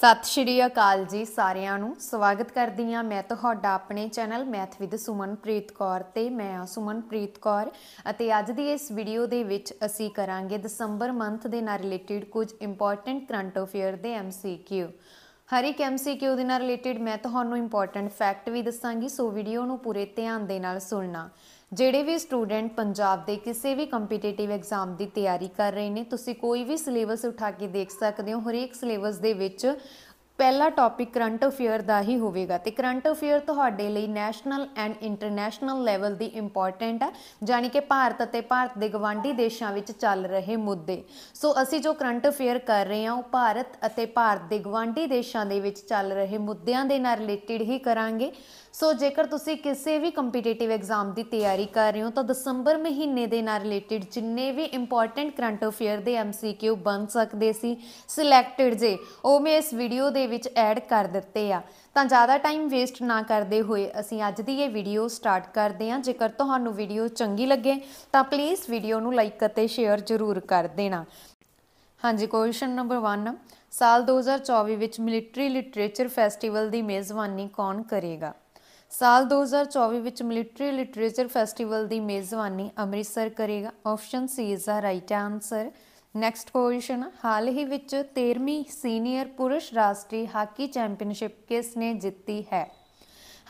ਸਤਿ ਸ਼੍ਰੀ ਅਕਾਲ ਜੀ ਸਾਰਿਆਂ ਨੂੰ ਸਵਾਗਤ ਕਰਦੀ ਹਾਂ ਮੈਂ ਤੁਹਾਡਾ ਆਪਣੇ channel math with Sumanpreet Kaur ਤੇ ਮੈਂ ਆ ਸੁਮਨਪ੍ਰੀਤ ਕੌਰ ਅਤੇ ਅੱਜ ਦੀ ਇਸ ਵੀਡੀਓ ਦੇ ਵਿੱਚ ਅਸੀਂ ਕਰਾਂਗੇ ਦਸੰਬਰ ਮੰਥ ਦੇ ਨਾਲ ਰਿਲੇਟਡ ਕੁਝ ਇੰਪੋਰਟੈਂਟ ਕਰੰਟ ਅਫੇਅਰ ਦੇ ਐਮਸੀਕਿਊ ਹਰ ਇੱਕ ਐਮਸੀਕਿਊ ਦੇ ਨਾਲ ਰਿਲੇਟਡ ਮੈਂ ਤੁਹਾਨੂੰ ਇੰਪੋਰਟੈਂਟ ਫੈਕਟ ਵੀ ਦੱਸਾਂਗੀ ਸੋ ਵੀਡੀਓ ਨੂੰ ਪੂਰੇ ਧਿਆਨ ਦੇ ਨਾਲ ਸੁਣਨਾ ਜਿਹੜੇ ਵੀ ਸਟੂਡੈਂਟ ਪੰਜਾਬ ਦੇ ਕਿਸੇ ਵੀ ਕੰਪੀਟੀਟਿਵ ਐਗਜ਼ਾਮ ਦੀ ਤਿਆਰੀ ਕਰ ਰਹੇ ਨੇ ਤੁਸੀਂ ਕੋਈ ਵੀ ਸਿਲੇਬਸ ਉਠਾ ਕੇ ਦੇਖ ਸਕਦੇ ਹੋ ਹਰੇਕ ਸਿਲੇਬਸ ਦੇ ਵਿੱਚ ਪਹਿਲਾ ਟੌਪਿਕ ਕਰੰਟ ਅਫੇਅਰ ਦਾ ਹੀ ਹੋਵੇਗਾ ਤੇ ਕਰੰਟ ਅਫੇਅਰ ਤੁਹਾਡੇ ਲਈ ਨੈਸ਼ਨਲ ਐਂਡ ਇੰਟਰਨੈਸ਼ਨਲ ਲੈਵਲ ਦੀ ਇੰਪੋਰਟੈਂਟ ਹੈ ਜਾਨੀ ਕਿ ਭਾਰਤ ਅਤੇ ਭਾਰਤ ਦੇ ਗਵਾਂਢੀ ਦੇਸ਼ਾਂ ਵਿੱਚ ਚੱਲ ਰਹੇ ਮੁੱਦੇ ਸੋ ਅਸੀਂ ਜੋ ਕਰੰਟ ਅਫੇਅਰ ਕਰ ਰਹੇ ਹਾਂ ਉਹ ਭਾਰਤ ਅਤੇ ਭਾਰਤ ਦੇ ਗਵਾਂਢੀ ਦੇਸ਼ਾਂ ਦੇ ਵਿੱਚ ਚੱਲ ਰਹੇ ਮੁੱਦਿਆਂ ਦੇ ਨਾਲ ਰਿਲੇਟਡ ਹੀ ਕਰਾਂਗੇ ਸੋ ਜੇਕਰ ਤੁਸੀਂ ਕਿਸੇ ਵੀ ਕੰਪੀਟੀਟਿਵ ਐਗਜ਼ਾਮ ਦੀ ਤਿਆਰੀ ਕਰ ਰਹੇ ਹੋ ਤਾਂ ਦਸੰਬਰ ਮਹੀਨੇ ਦੇ ਨਾਲ ਰਿਲੇਟਡ ਜਿੰਨੇ ਵੀ ਇੰਪੋਰਟੈਂਟ ਕਰੰਟ ਅਫੇਅਰ ਦੇ ਐਮਸੀਕਿਊ ਬਣ ਸਕਦੇ ਸੀ ਸਿਲੈਕਟਡ ਜੇ ਉਹ ਮੈਂ ਇਸ ਵੀਡੀਓ ਦੇ ਵਿੱਚ ਐਡ ਕਰ ਦਿੱਤੇ ਆ ਤਾਂ ਜ਼ਿਆਦਾ ਟਾਈਮ ਵੇਸਟ ਨਾ ਕਰਦੇ ਹੋਏ ਅਸੀਂ ਅੱਜ ਦੀ ਇਹ ਵੀਡੀਓ ਸਟਾਰਟ ਕਰਦੇ ਹਾਂ ਜੇਕਰ ਤੁਹਾਨੂੰ ਵੀਡੀਓ ਚੰਗੀ ਲੱਗੇ ਤਾਂ ਪਲੀਜ਼ ਵੀਡੀਓ ਨੂੰ ਲਾਈਕ ਅਤੇ ਸ਼ੇਅਰ ਜ਼ਰੂਰ ਕਰ ਦੇਣਾ ਹਾਂਜੀ ਕੁਐਸਚਨ ਨੰਬਰ 1 ਸਾਲ 2024 ਵਿੱਚ ਮਿਲਟਰੀ ਲਿਟਰੇਚਰ ਫੈਸਟੀਵਲ ਦੀ ਮੇਜ਼ਬਾਨੀ ਕੌਣ ਕਰੇਗਾ ਸਾਲ 2024 ਵਿੱਚ ਮਿਲਟਰੀ ਲਿਟਰੇਚਰ ਫੈਸਟੀਵਲ ਦੀ ਮੇਜ਼ਬਾਨੀ ਅੰਮ੍ਰਿਤਸਰ ਕਰੇਗਾ option C is the right answer next position ਹਾਲ ਹੀ ਵਿੱਚ 13ਵੀਂ ਸੀਨੀਅਰ ਪੁਰਸ਼ ਰਾਸ਼ਟਰੀ ਹਾਕੀ ਚੈਂਪੀਅਨਸ਼ਿਪ ਕਿਸ ਨੇ ਜਿੱਤੀ ਹੈ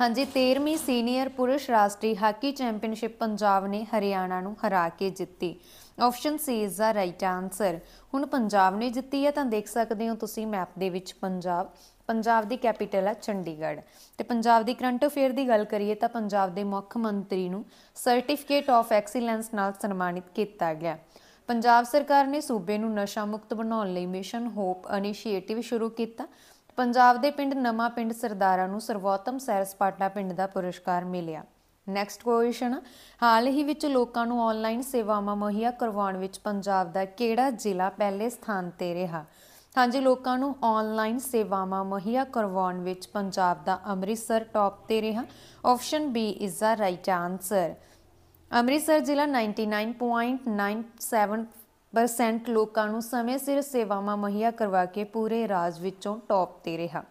ਹਾਂਜੀ 13ਵੀਂ ਸੀਨੀਅਰ ਪੁਰਸ਼ ਰਾਸ਼ਟਰੀ ਹਾਕੀ ਚੈਂਪੀਅਨਸ਼ਿਪ ਪੰਜਾਬ ਨੇ ਹਰਿਆਣਾ ਨੂੰ ਹਰਾ ਕੇ ਜਿੱਤੀ option C is the right answer ਹੁਣ ਪੰਜਾਬ ਨੇ ਜਿੱਤੀ ਹੈ ਤਾਂ ਦੇਖ ਸਕਦੇ ਹੋ ਤੁਸੀਂ ਮੈਪ ਦੇ ਵਿੱਚ ਪੰਜਾਬ ਪੰਜਾਬ ਦੀ ਕੈਪੀਟਲ ਹੈ ਚੰਡੀਗੜ੍ਹ ਤੇ ਪੰਜਾਬ ਦੀ ਕਰੰਟ ਅਫੇਅਰ ਦੀ ਗੱਲ ਕਰੀਏ ਤਾਂ ਪੰਜਾਬ ਦੇ ਮੁੱਖ ਮੰਤਰੀ ਨੂੰ ਸਰਟੀਫਿਕੇਟ ਆਫ ਐਕਸੀਲੈਂਸ ਨਾਲ ਸਨਮਾਨਿਤ ਕੀਤਾ ਗਿਆ ਪੰਜਾਬ ਸਰਕਾਰ ਨੇ ਸੂਬੇ ਨੂੰ ਨਸ਼ਾ ਮੁਕਤ ਬਣਾਉਣ ਲਈ ਮਿਸ਼ਨ ਹੋਪ ਇਨੀਸ਼ੀਏਟਿਵ ਸ਼ੁਰੂ ਕੀਤਾ ਪੰਜਾਬ ਦੇ ਪਿੰਡ ਨਵਾਂ ਪਿੰਡ ਸਰਦਾਰਾ ਨੂੰ ਸਰਵੋਤਮ ਸੈਰ ਸਪਾਟਾ ਪਿੰਡ ਦਾ ਪੁਰਸਕਾਰ ਮਿਲਿਆ ਨੈਕਸਟ ਕੁਐਸਚਨ ਹਾਲ ਹੀ ਵਿੱਚ ਲੋਕਾਂ ਨੂੰ ਆਨਲਾਈਨ ਸੇਵਾਵਾਂ ਮੁਹੱਈਆ ਕਰਵਾਉਣ ਵਿੱਚ ਪੰਜਾਬ ਦਾ ਕਿਹੜਾ ਜ਼ਿਲ੍ਹਾ ਪਹਿਲੇ ਸਥਾਨ ਤੇ ਰਿਹਾ ਹਾਂਜੀ ਲੋਕਾਂ ਨੂੰ ਆਨਲਾਈਨ ਸੇਵਾਵਾਂ ਮੁਹੱਈਆ ਕਰਵਾਉਣ ਵਿੱਚ ਪੰਜਾਬ ਦਾ ਅੰਮ੍ਰਿਤਸਰ ਟੌਪ ਤੇ ਰਿਹਾ option B is the right answer Amritsar ਜ਼ਿਲ੍ਹਾ 99.97% ਲੋਕਾਂ ਨੂੰ ਸਮੇਂ ਸਿਰ ਸੇਵਾਵਾਂ ਮੁਹੱਈਆ ਕਰਵਾ ਕੇ ਪੂਰੇ ਰਾਜ ਵਿੱਚੋਂ ਟੌਪ ਤੇ ਰਿਹਾ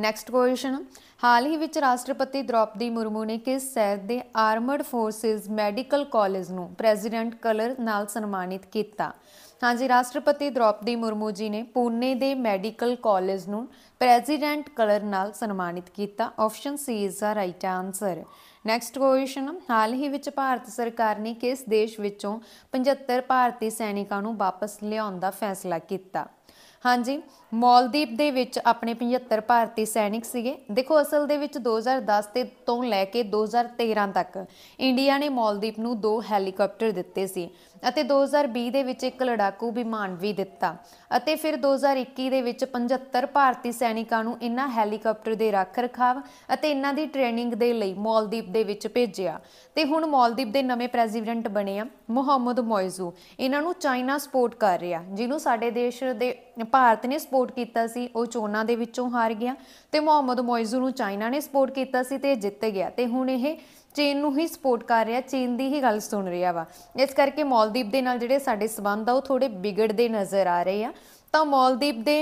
ਨੈਕਸਟ ਕੁਐਸਚਨ ਹਾਲ ਹੀ ਵਿੱਚ ਰਾਸ਼ਟਰਪਤੀ ਦ੍ਰੌਪਦੀ ਮੁਰਮੂ ਨੇ ਕਿਸ ਸੈਰ ਦੇ ਆਰਮਡ ਫੋਰਸਿਸ ਮੈਡੀਕਲ ਕਾਲਜ ਨੂੰ ਪ੍ਰੈਜ਼ੀਡੈਂਟ ਕਲਰ ਨਾਲ ਸਨਮਾਨਿਤ ਕੀਤਾ ਹਾਂਜੀ ਰਾਸ਼ਟਰਪਤੀ ਦ੍ਰੌਪਦੀ ਮੁਰਮੂ ਜੀ ਨੇ ਪੂਨੇ ਦੇ ਮੈਡੀਕਲ ਕਾਲਜ ਨੂੰ ਪ੍ਰੈਜ਼ੀਡੈਂਟ ਕਲਰ ਨਾਲ ਸਨਮਾਨਿਤ ਕੀਤਾ option C is the right answer next question ਹਾਲ ਹੀ ਵਿੱਚ ਭਾਰਤ ਸਰਕਾਰ ਨੇ ਕਿਸ ਦੇਸ਼ ਵਿੱਚੋਂ 75 ਭਾਰਤੀ ਸੈਨਿਕਾਂ ਨੂੰ ਵਾਪਸ ਲਿਆਉਣ ਦਾ ਫੈਸਲਾ ਕੀਤਾ ਹਾਂਜੀ ਮਾਲਦੀਪ ਦੇ ਵਿੱਚ ਆਪਣੇ 75 ਭਾਰਤੀ ਸੈਨਿਕ ਸੀਗੇ ਦੇਖੋ ਅਸਲ ਦੇ ਵਿੱਚ 2010 ਤੇ ਤੋਂ ਲੈ ਕੇ 2013 ਤੱਕ ਇੰਡੀਆ ਨੇ ਮਾਲਦੀਪ ਨੂੰ ਦੋ ਹੈਲੀਕਾਪਟਰ ਦਿੱਤੇ ਸੀ ਅਤੇ 2020 ਦੇ ਵਿੱਚ ਇੱਕ ਲੜਾਕੂ ਵਿਮਾਨ ਵੀ ਦਿੱਤਾ ਅਤੇ ਫਿਰ 2021 ਦੇ ਵਿੱਚ 75 ਭਾਰਤੀ ਸੈਨਿਕਾਂ ਨੂੰ ਇਹਨਾਂ ਹੈਲੀਕਾਪਟਰ ਦੇ ਰੱਖ-ਰਖਾਵ ਅਤੇ ਇਹਨਾਂ ਦੀ ਟ੍ਰੇਨਿੰਗ ਦੇ ਲਈ ਮਾਲਦੀਪ ਦੇ ਵਿੱਚ ਭੇਜਿਆ ਤੇ ਹੁਣ ਮਾਲਦੀਪ ਦੇ ਨਵੇਂ ਪ੍ਰੈਜ਼ੀਡੈਂਟ ਬਣੇ ਆ ਮੁਹੰਮਦ ਮੌਇਜ਼ੂ ਇਹਨਾਂ ਨੂੰ ਚਾਈਨਾ ਸਪੋਰਟ ਕਰ ਰਿਹਾ ਜਿਹਨੂੰ ਸਾਡੇ ਦੇਸ਼ ਦੇ ਭਾਰਤ ਨੇ ਸਪੋਰਟ ਕੀਤਾ ਸੀ ਉਹ ਚੋਣਾਂ ਦੇ ਵਿੱਚੋਂ ਹਾਰ ਗਿਆ ਤੇ ਮੁਹੰਮਦ ਮੌਇਜ਼ੂ ਨੂੰ ਚਾਈਨਾ ਨੇ ਸਪੋਰਟ ਕੀਤਾ ਸੀ ਤੇ ਜਿੱਤ ਗਿਆ ਤੇ ਹੁਣ ਇਹ ਚੀਨ ਨੂੰ ਹੀ ਸਪੋਰਟ ਕਰ ਰਿਹਾ ਚੀਨ ਦੀ ਹੀ ਗੱਲ ਸੁਣ ਰਿਹਾ ਵਾ ਇਸ ਕਰਕੇ ਮਾਲਦੀਵ ਦੇ ਨਾਲ ਜਿਹੜੇ ਸਾਡੇ ਸਬੰਧ ਆ ਉਹ ਥੋੜੇ ਵਿਗੜਦੇ ਨਜ਼ਰ ਆ ਰਹੇ ਆ ਤਾਂ ਮਾਲਦੀਵ ਦੇ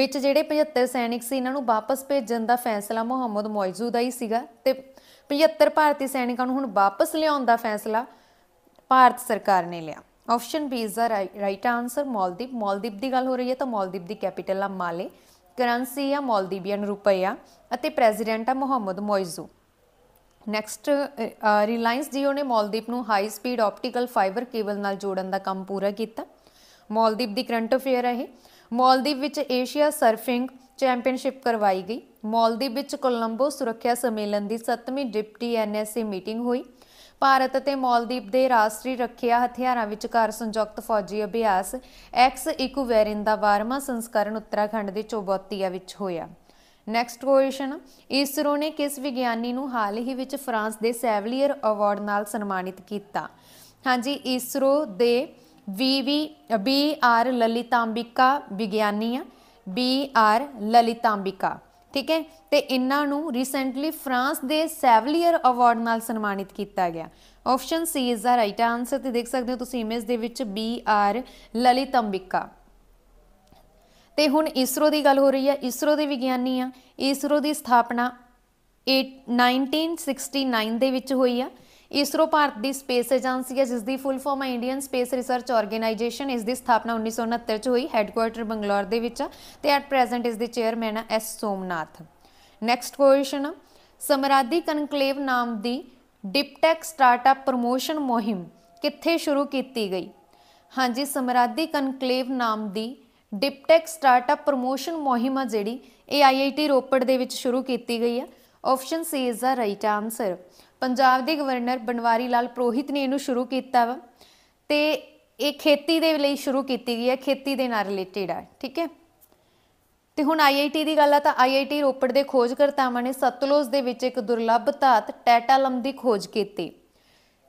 ਵਿੱਚ ਜਿਹੜੇ 75 ਸੈਨਿਕ ਸੀ ਇਹਨਾਂ ਨੂੰ ਵਾਪਸ ਭੇਜਣ ਦਾ ਫੈਸਲਾ ਮੁਹੰਮਦ ਮੌਜੂ ਦਾ ਹੀ ਸੀਗਾ ਤੇ 75 ਭਾਰਤੀ ਸੈਨਿਕਾਂ ਨੂੰ ਹੁਣ ਵਾਪਸ ਲਿਆਉਣ ਦਾ ਫੈਸਲਾ ਭਾਰਤ ਸਰਕਾਰ ਨੇ ਲਿਆ option B is the right answer Maldives Maldives ਦੀ ਗੱਲ ਹੋ ਰਹੀ ਹੈ ਤਾਂ ਮਾਲਦੀਵ ਦੀ ਕੈਪੀਟਲ ਆ ਮਾਲੇ ਕਰੰਸੀ ਆ ਮਾਲਦੀਵੀਅਨ ਰੁਪਇਆ ਅਤੇ ਪ੍ਰੈਜ਼ੀਡੈਂਟ ਆ ਮੁਹੰਮਦ ਮੌਜੂ ਨੈਕਸਟ ਰਿਲਾਇੰਸ ਜੀਓ ਨੇ ਮਾਲਦੀਪ ਨੂੰ high speed optical fibre cable ਨਾਲ ਜੋੜਨ ਦਾ ਕੰਮ ਪੂਰਾ ਕੀਤਾ ਮਾਲਦੀਪ ਦੀ ਕਰੰਟ ਅਫੇਅਰ ਹੈ ਮਾਲਦੀਪ ਵਿੱਚ ਏਸ਼ੀਆ ਸਰਫਿੰਗ ਚੈਂਪੀਅਨਸ਼ਿਪ ਕਰਵਾਈ ਗਈ ਮਾਲਦੀਪ ਵਿੱਚ ਕੋਲੰਬੋ ਸੁਰੱਖਿਆ ਸੰਮੇਲਨ ਦੀ 7ਵੀਂ ਡਿਪਟੀ ਐਨਐਸਏ ਮੀਟਿੰਗ ਹੋਈ ਭਾਰਤ ਅਤੇ ਮਾਲਦੀਪ ਦੇ ਰਾਸ਼ਟਰੀ ਰੱਖਿਆ ਹਥਿਆਰਾਂ ਵਿਚਕਾਰ ਸੰਯੁਕਤ ਫੌਜੀ ਅਭਿਆਸ ਐਕਸ ਇਕੂਵੈਰਿਨ ਦਾ 12ਵਾਂ ਸੰਸਕਰਣ ਉੱਤਰਾਖੰਡ ਦੇ ਚੋਬੋਤੀਆ ਵਿੱਚ ਹੋਇਆ ਨੈਕਸਟ ਕੁਐਸਚਨ ਇਸਰੋ ਨੇ ਕਿਸ ਵਿਗਿਆਨੀ ਨੂੰ ਹਾਲ ਹੀ ਵਿੱਚ ਫਰਾਂਸ ਦੇ ਸੈਵਲੀਅਰ ਅਵਾਰਡ ਨਾਲ ਸਨਮਾਨਿਤ ਕੀਤਾ ਹਾਂਜੀ ਇਸਰੋ ਦੇ ਵੀਵੀ ਬੀ ਆਰ ਲਲਿਤਾੰਬਿਕਾ ਵਿਗਿਆਨੀ ਆ ਬੀ ਆਰ ਲਲਿਤਾੰਬਿਕਾ ਠੀਕ ਹੈ ਤੇ ਇਹਨਾਂ ਨੂੰ ਰੀਸੈਂਟਲੀ ਫਰਾਂਸ ਦੇ ਸੈਵਲੀਅਰ ਅਵਾਰਡ ਨਾਲ ਸਨਮਾਨਿਤ ਕੀਤਾ ਗਿਆ option C is the right answer ਤੇ ਦੇਖ ਸਕਦੇ ਹੋ ਤੁਸੀਂ ਇਮੇਜ ਦੇ ਵਿੱਚ ਬੀ ਆਰ ਲਲਿਤਾੰਬਿਕਾ ਤੇ ਹੁਣ ਇਸਰੋ ਦੀ ਗੱਲ ਹੋ ਰਹੀ ਹੈ ਇਸਰੋ ਦੇ ਵਿਗਿਆਨੀ ਆ ਇਸਰੋ ਦੀ ਸਥਾਪਨਾ 1969 ਦੇ ਵਿੱਚ ਹੋਈ ਆ ਇਸਰੋ ਭਾਰਤ ਦੀ ਸਪੇਸ ਏਜੰਸੀ ਹੈ ਜਿਸ ਦੀ ਫੁੱਲ ਫਾਰਮ ਹੈ ਇੰਡੀਅਨ ਸਪੇਸ ਰਿਸਰਚ ਆਰਗੇਨਾਈਜੇਸ਼ਨ ਇਸ ਦੀ ਸਥਾਪਨਾ 1969 ਚ ਹੋਈ ਹੈੱਡਕੁਆਰਟਰ ਬੰਗਲੌਰ ਦੇ ਵਿੱਚ ਤੇ ਐਟ ਪ੍ਰੈਜ਼ੈਂਟ ਇਸ ਦੇ ਚੇਅਰਮੈਨ ਹੈ ਐਸ ਸੋਮਨਾਥ ਨੈਕਸਟ ਕੁਐਸਚਨ ਸਮਰਾਦੀ ਕਨਕਲੇਵ ਨਾਮ ਦੀ ਡਿਪਟੈਕ ਸਟਾਰਟਅਪ ਪ੍ਰੋਮੋਸ਼ਨ ਮੁਹਿੰਮ ਕਿੱਥੇ ਸ਼ੁਰੂ ਕੀਤੀ ਗਈ ਹਾਂਜੀ ਸਮਰਾਦੀ ਕਨਕਲੇਵ ਨਾਮ ਦੀ ਡਿਪਟੈਕ ਸਟਾਰਟਅਪ ਪ੍ਰੋਮੋਸ਼ਨ ਮੁਹਿੰਮ ਆ ਜਿਹੜੀ ਇਹ ਆਈਆਈਟੀ ਰੋਪੜ ਦੇ ਵਿੱਚ ਸ਼ੁਰੂ ਕੀਤੀ ਗਈ ਹੈ option C is the right answer Punjab ਦੇ ਗਵਰਨਰ ਬਨਵਾਰੀ ਲਾਲ ਪ੍ਰੋਹਿਤ ਨੇ ਇਹਨੂੰ ਸ਼ੁਰੂ ਕੀਤਾ ਵਾ ਤੇ ਇਹ ਖੇਤੀ ਦੇ ਲਈ ਸ਼ੁਰੂ ਕੀਤੀ ਗਈ ਹੈ ਖੇਤੀ ਦੇ ਨਾਲ ਰਿਲੇਟਡ ਆ ਠੀਕ ਹੈ ਤੇ ਹੁਣ ਆਈਆਈਟੀ ਦੀ ਗੱਲ ਆ ਤਾਂ ਆਈਆਈਟੀ ਰੋਪੜ ਦੇ ਖੋਜਕਰਤਾਵਾਂ ਨੇ ਸਤਲੁਜ ਦੇ ਵਿੱਚ ਇੱਕ ਦੁਰਲੱਭ ਧਾਤ ਟੈਟਾਲਮ ਦੀ ਖੋਜ ਕੀਤੀ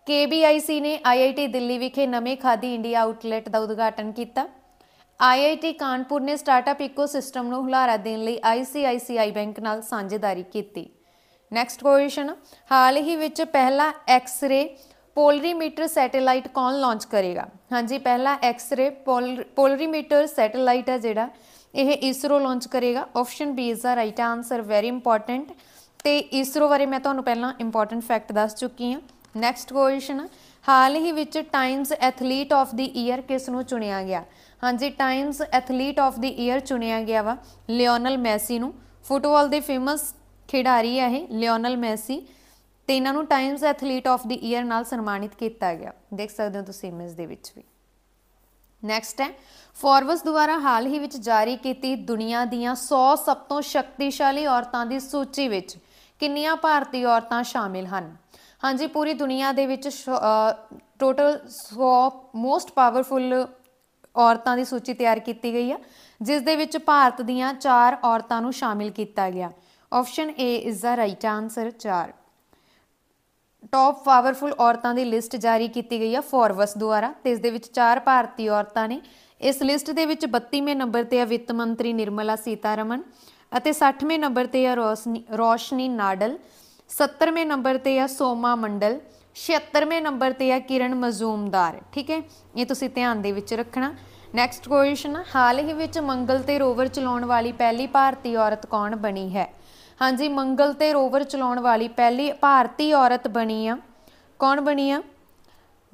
KBIC ਨੇ IIT ਦਿੱਲੀ ਵਿਖੇ ਨਵੇਂ ਖਾਦੀ ਇੰਡੀਆ ਆਊਟਲੈਟ ਦਾ ਉਦਘਾਟਨ ਕੀਤਾ IIT ਕਾਨਪੁਰ ਨੇ ਸਟਾਰਟਅਪ ਇਕੋਸਿਸਟਮ ਨੂੰ ਹੁਲਾਰਾ ਦੇਣ ਲਈ ICICI ਬੈਂਕ ਨਾਲ ਸਾਂਝੇਦਾਰੀ ਕੀਤੀ ਨੈਕਸਟ ਕੁਐਸਚਨ ਹਾਲ ਹੀ ਵਿੱਚ ਪਹਿਲਾ ਐਕਸ-ਰੇ ਪੋਲਰੀਮੀਟਰ ਸੈਟੇਲਾਈਟ ਕੌਣ ਲਾਂਚ ਕਰੇਗਾ ਹਾਂਜੀ ਪਹਿਲਾ ਐਕਸ-ਰੇ ਪੋਲਰੀਮੀਟਰ ਸੈਟੇਲਾਈਟ ਹੈ ਜਿਹੜਾ ਇਹ ਇਸਰੋ ਲਾਂਚ ਕਰੇਗਾ option B is the right answer very important ਤੇ ਇਸਰੋ ਬਾਰੇ ਮੈਂ ਤੁਹਾਨੂੰ ਪਹਿਲਾਂ ਇੰਪੋਰਟੈਂਟ ਫੈਕਟ ਦੱਸ ਚੁੱਕੀ ਹਾਂ ਨੈਕਸਟ ਕੁਐਸਚਨ ਹਾਲ ਹੀ ਵਿੱਚ Time's athlete of the year ਕਿਸ ਨੂੰ ਚੁਣਿਆ ਗਿਆ ਹਾਂਜੀ Time's athlete of the year ਚੁਣਿਆ ਗਿਆ ਵਾ ਲਿਓਨਲ ਮੈਸੀ ਨੂੰ ਫੁੱਟਬਾਲ ਦੇ ਫੇਮਸ ਖਿਡਾਰੀ ਹੈ ਇਹ ਲਿਓਨਲ ਮੈਸੀ ਤੇ ਇਹਨਾਂ ਨੂੰ Time's athlete of the year ਨਾਲ ਸਨਮਾਨਿਤ ਕੀਤਾ ਗਿਆ ਦੇਖ ਸਕਦੇ ਹੋ ਤੁਸੀਂ ਇਮੇਜ ਦੇ ਵਿੱਚ ਵੀ ਨੈਕਸਟ ਹੈ ਫੋਰਬਸ ਦੁਆਰਾ ਹਾਲ ਹੀ ਵਿੱਚ ਜਾਰੀ ਕੀਤੀ ਦੁਨੀਆ ਦੀਆਂ 100 ਸਭ ਤੋਂ ਸ਼ਕਤੀਸ਼ਾਲੀ ਔਰਤਾਂ ਦੀ ਸੂਚੀ ਵਿੱਚ ਕਿੰਨੀਆਂ ਭਾਰਤੀ ਔਰਤਾਂ ਸ਼ਾਮਿਲ ਹਨ ਹਾਂਜੀ ਪੂਰੀ ਦੁਨੀਆ ਦੇ ਵਿੱਚ ਟੋਟਲ 100 ਮੋਸਟ ਪਾਵਰਫੁਲ ਔਰਤਾਂ ਦੀ ਸੂਚੀ ਤਿਆਰ ਕੀਤੀ ਗਈ ਆ ਜਿਸ ਦੇ ਵਿੱਚ ਭਾਰਤ ਦੀਆਂ 4 ਔਰਤਾਂ ਨੂੰ ਸ਼ਾਮਿਲ ਕੀਤਾ ਗਿਆ option A is the right answer 4 top powerful ਔਰਤਾਂ ਦੀ ਲਿਸਟ ਜਾਰੀ ਕੀਤੀ ਗਈ ਆ ਫੋਰਵਸ ਦੁਆਰਾ ਤੇ ਇਸ ਦੇ ਵਿੱਚ 4 ਭਾਰਤੀ ਔਰਤਾਂ ਨੇ ਇਸ ਲਿਸਟ ਦੇ ਵਿੱਚ 32ਵੇਂ ਨੰਬਰ ਤੇ ਆ ਵਿੱਤ ਮੰਤਰੀ ਨਿਰਮਲਾ ਸੀਤਾਰਮਨ ਅਤੇ 60ਵੇਂ ਨੰਬਰ ਤੇ ਆ ਰੋਸ਼ਨੀ ਨਾਡਲ 70ਵੇਂ ਨੰਬਰ ਤੇ ਆ ਸੋਮਾ ਮੰਡਲ 76ਵੇਂ ਨੰਬਰ ਤੇ ਆ ਕਿਰਨ ਮਜ਼ੂਮਦਾਰ ਠੀਕ ਹੈ ਇਹ ਤੁਸੀਂ ਧਿਆਨ ਦੇ ਵਿੱਚ ਰੱਖਣਾ ਨੈਕਸਟ ਕੁਐਸਚਨ ਹਾਲ ਹੀ ਵਿੱਚ ਮੰਗਲ ਤੇ ਰੋਵਰ ਚਲਾਉਣ ਵਾਲੀ ਪਹਿਲੀ ਭਾਰਤੀ ਔਰਤ ਕੌਣ ਬਣੀ ਹੈ ਹਾਂਜੀ ਮੰਗਲ ਤੇ ਰੋਵਰ ਚਲਾਉਣ ਵਾਲੀ ਪਹਿਲੀ ਭਾਰਤੀ ਔਰਤ ਬਣੀ ਆ ਕੌਣ ਬਣੀ ਆ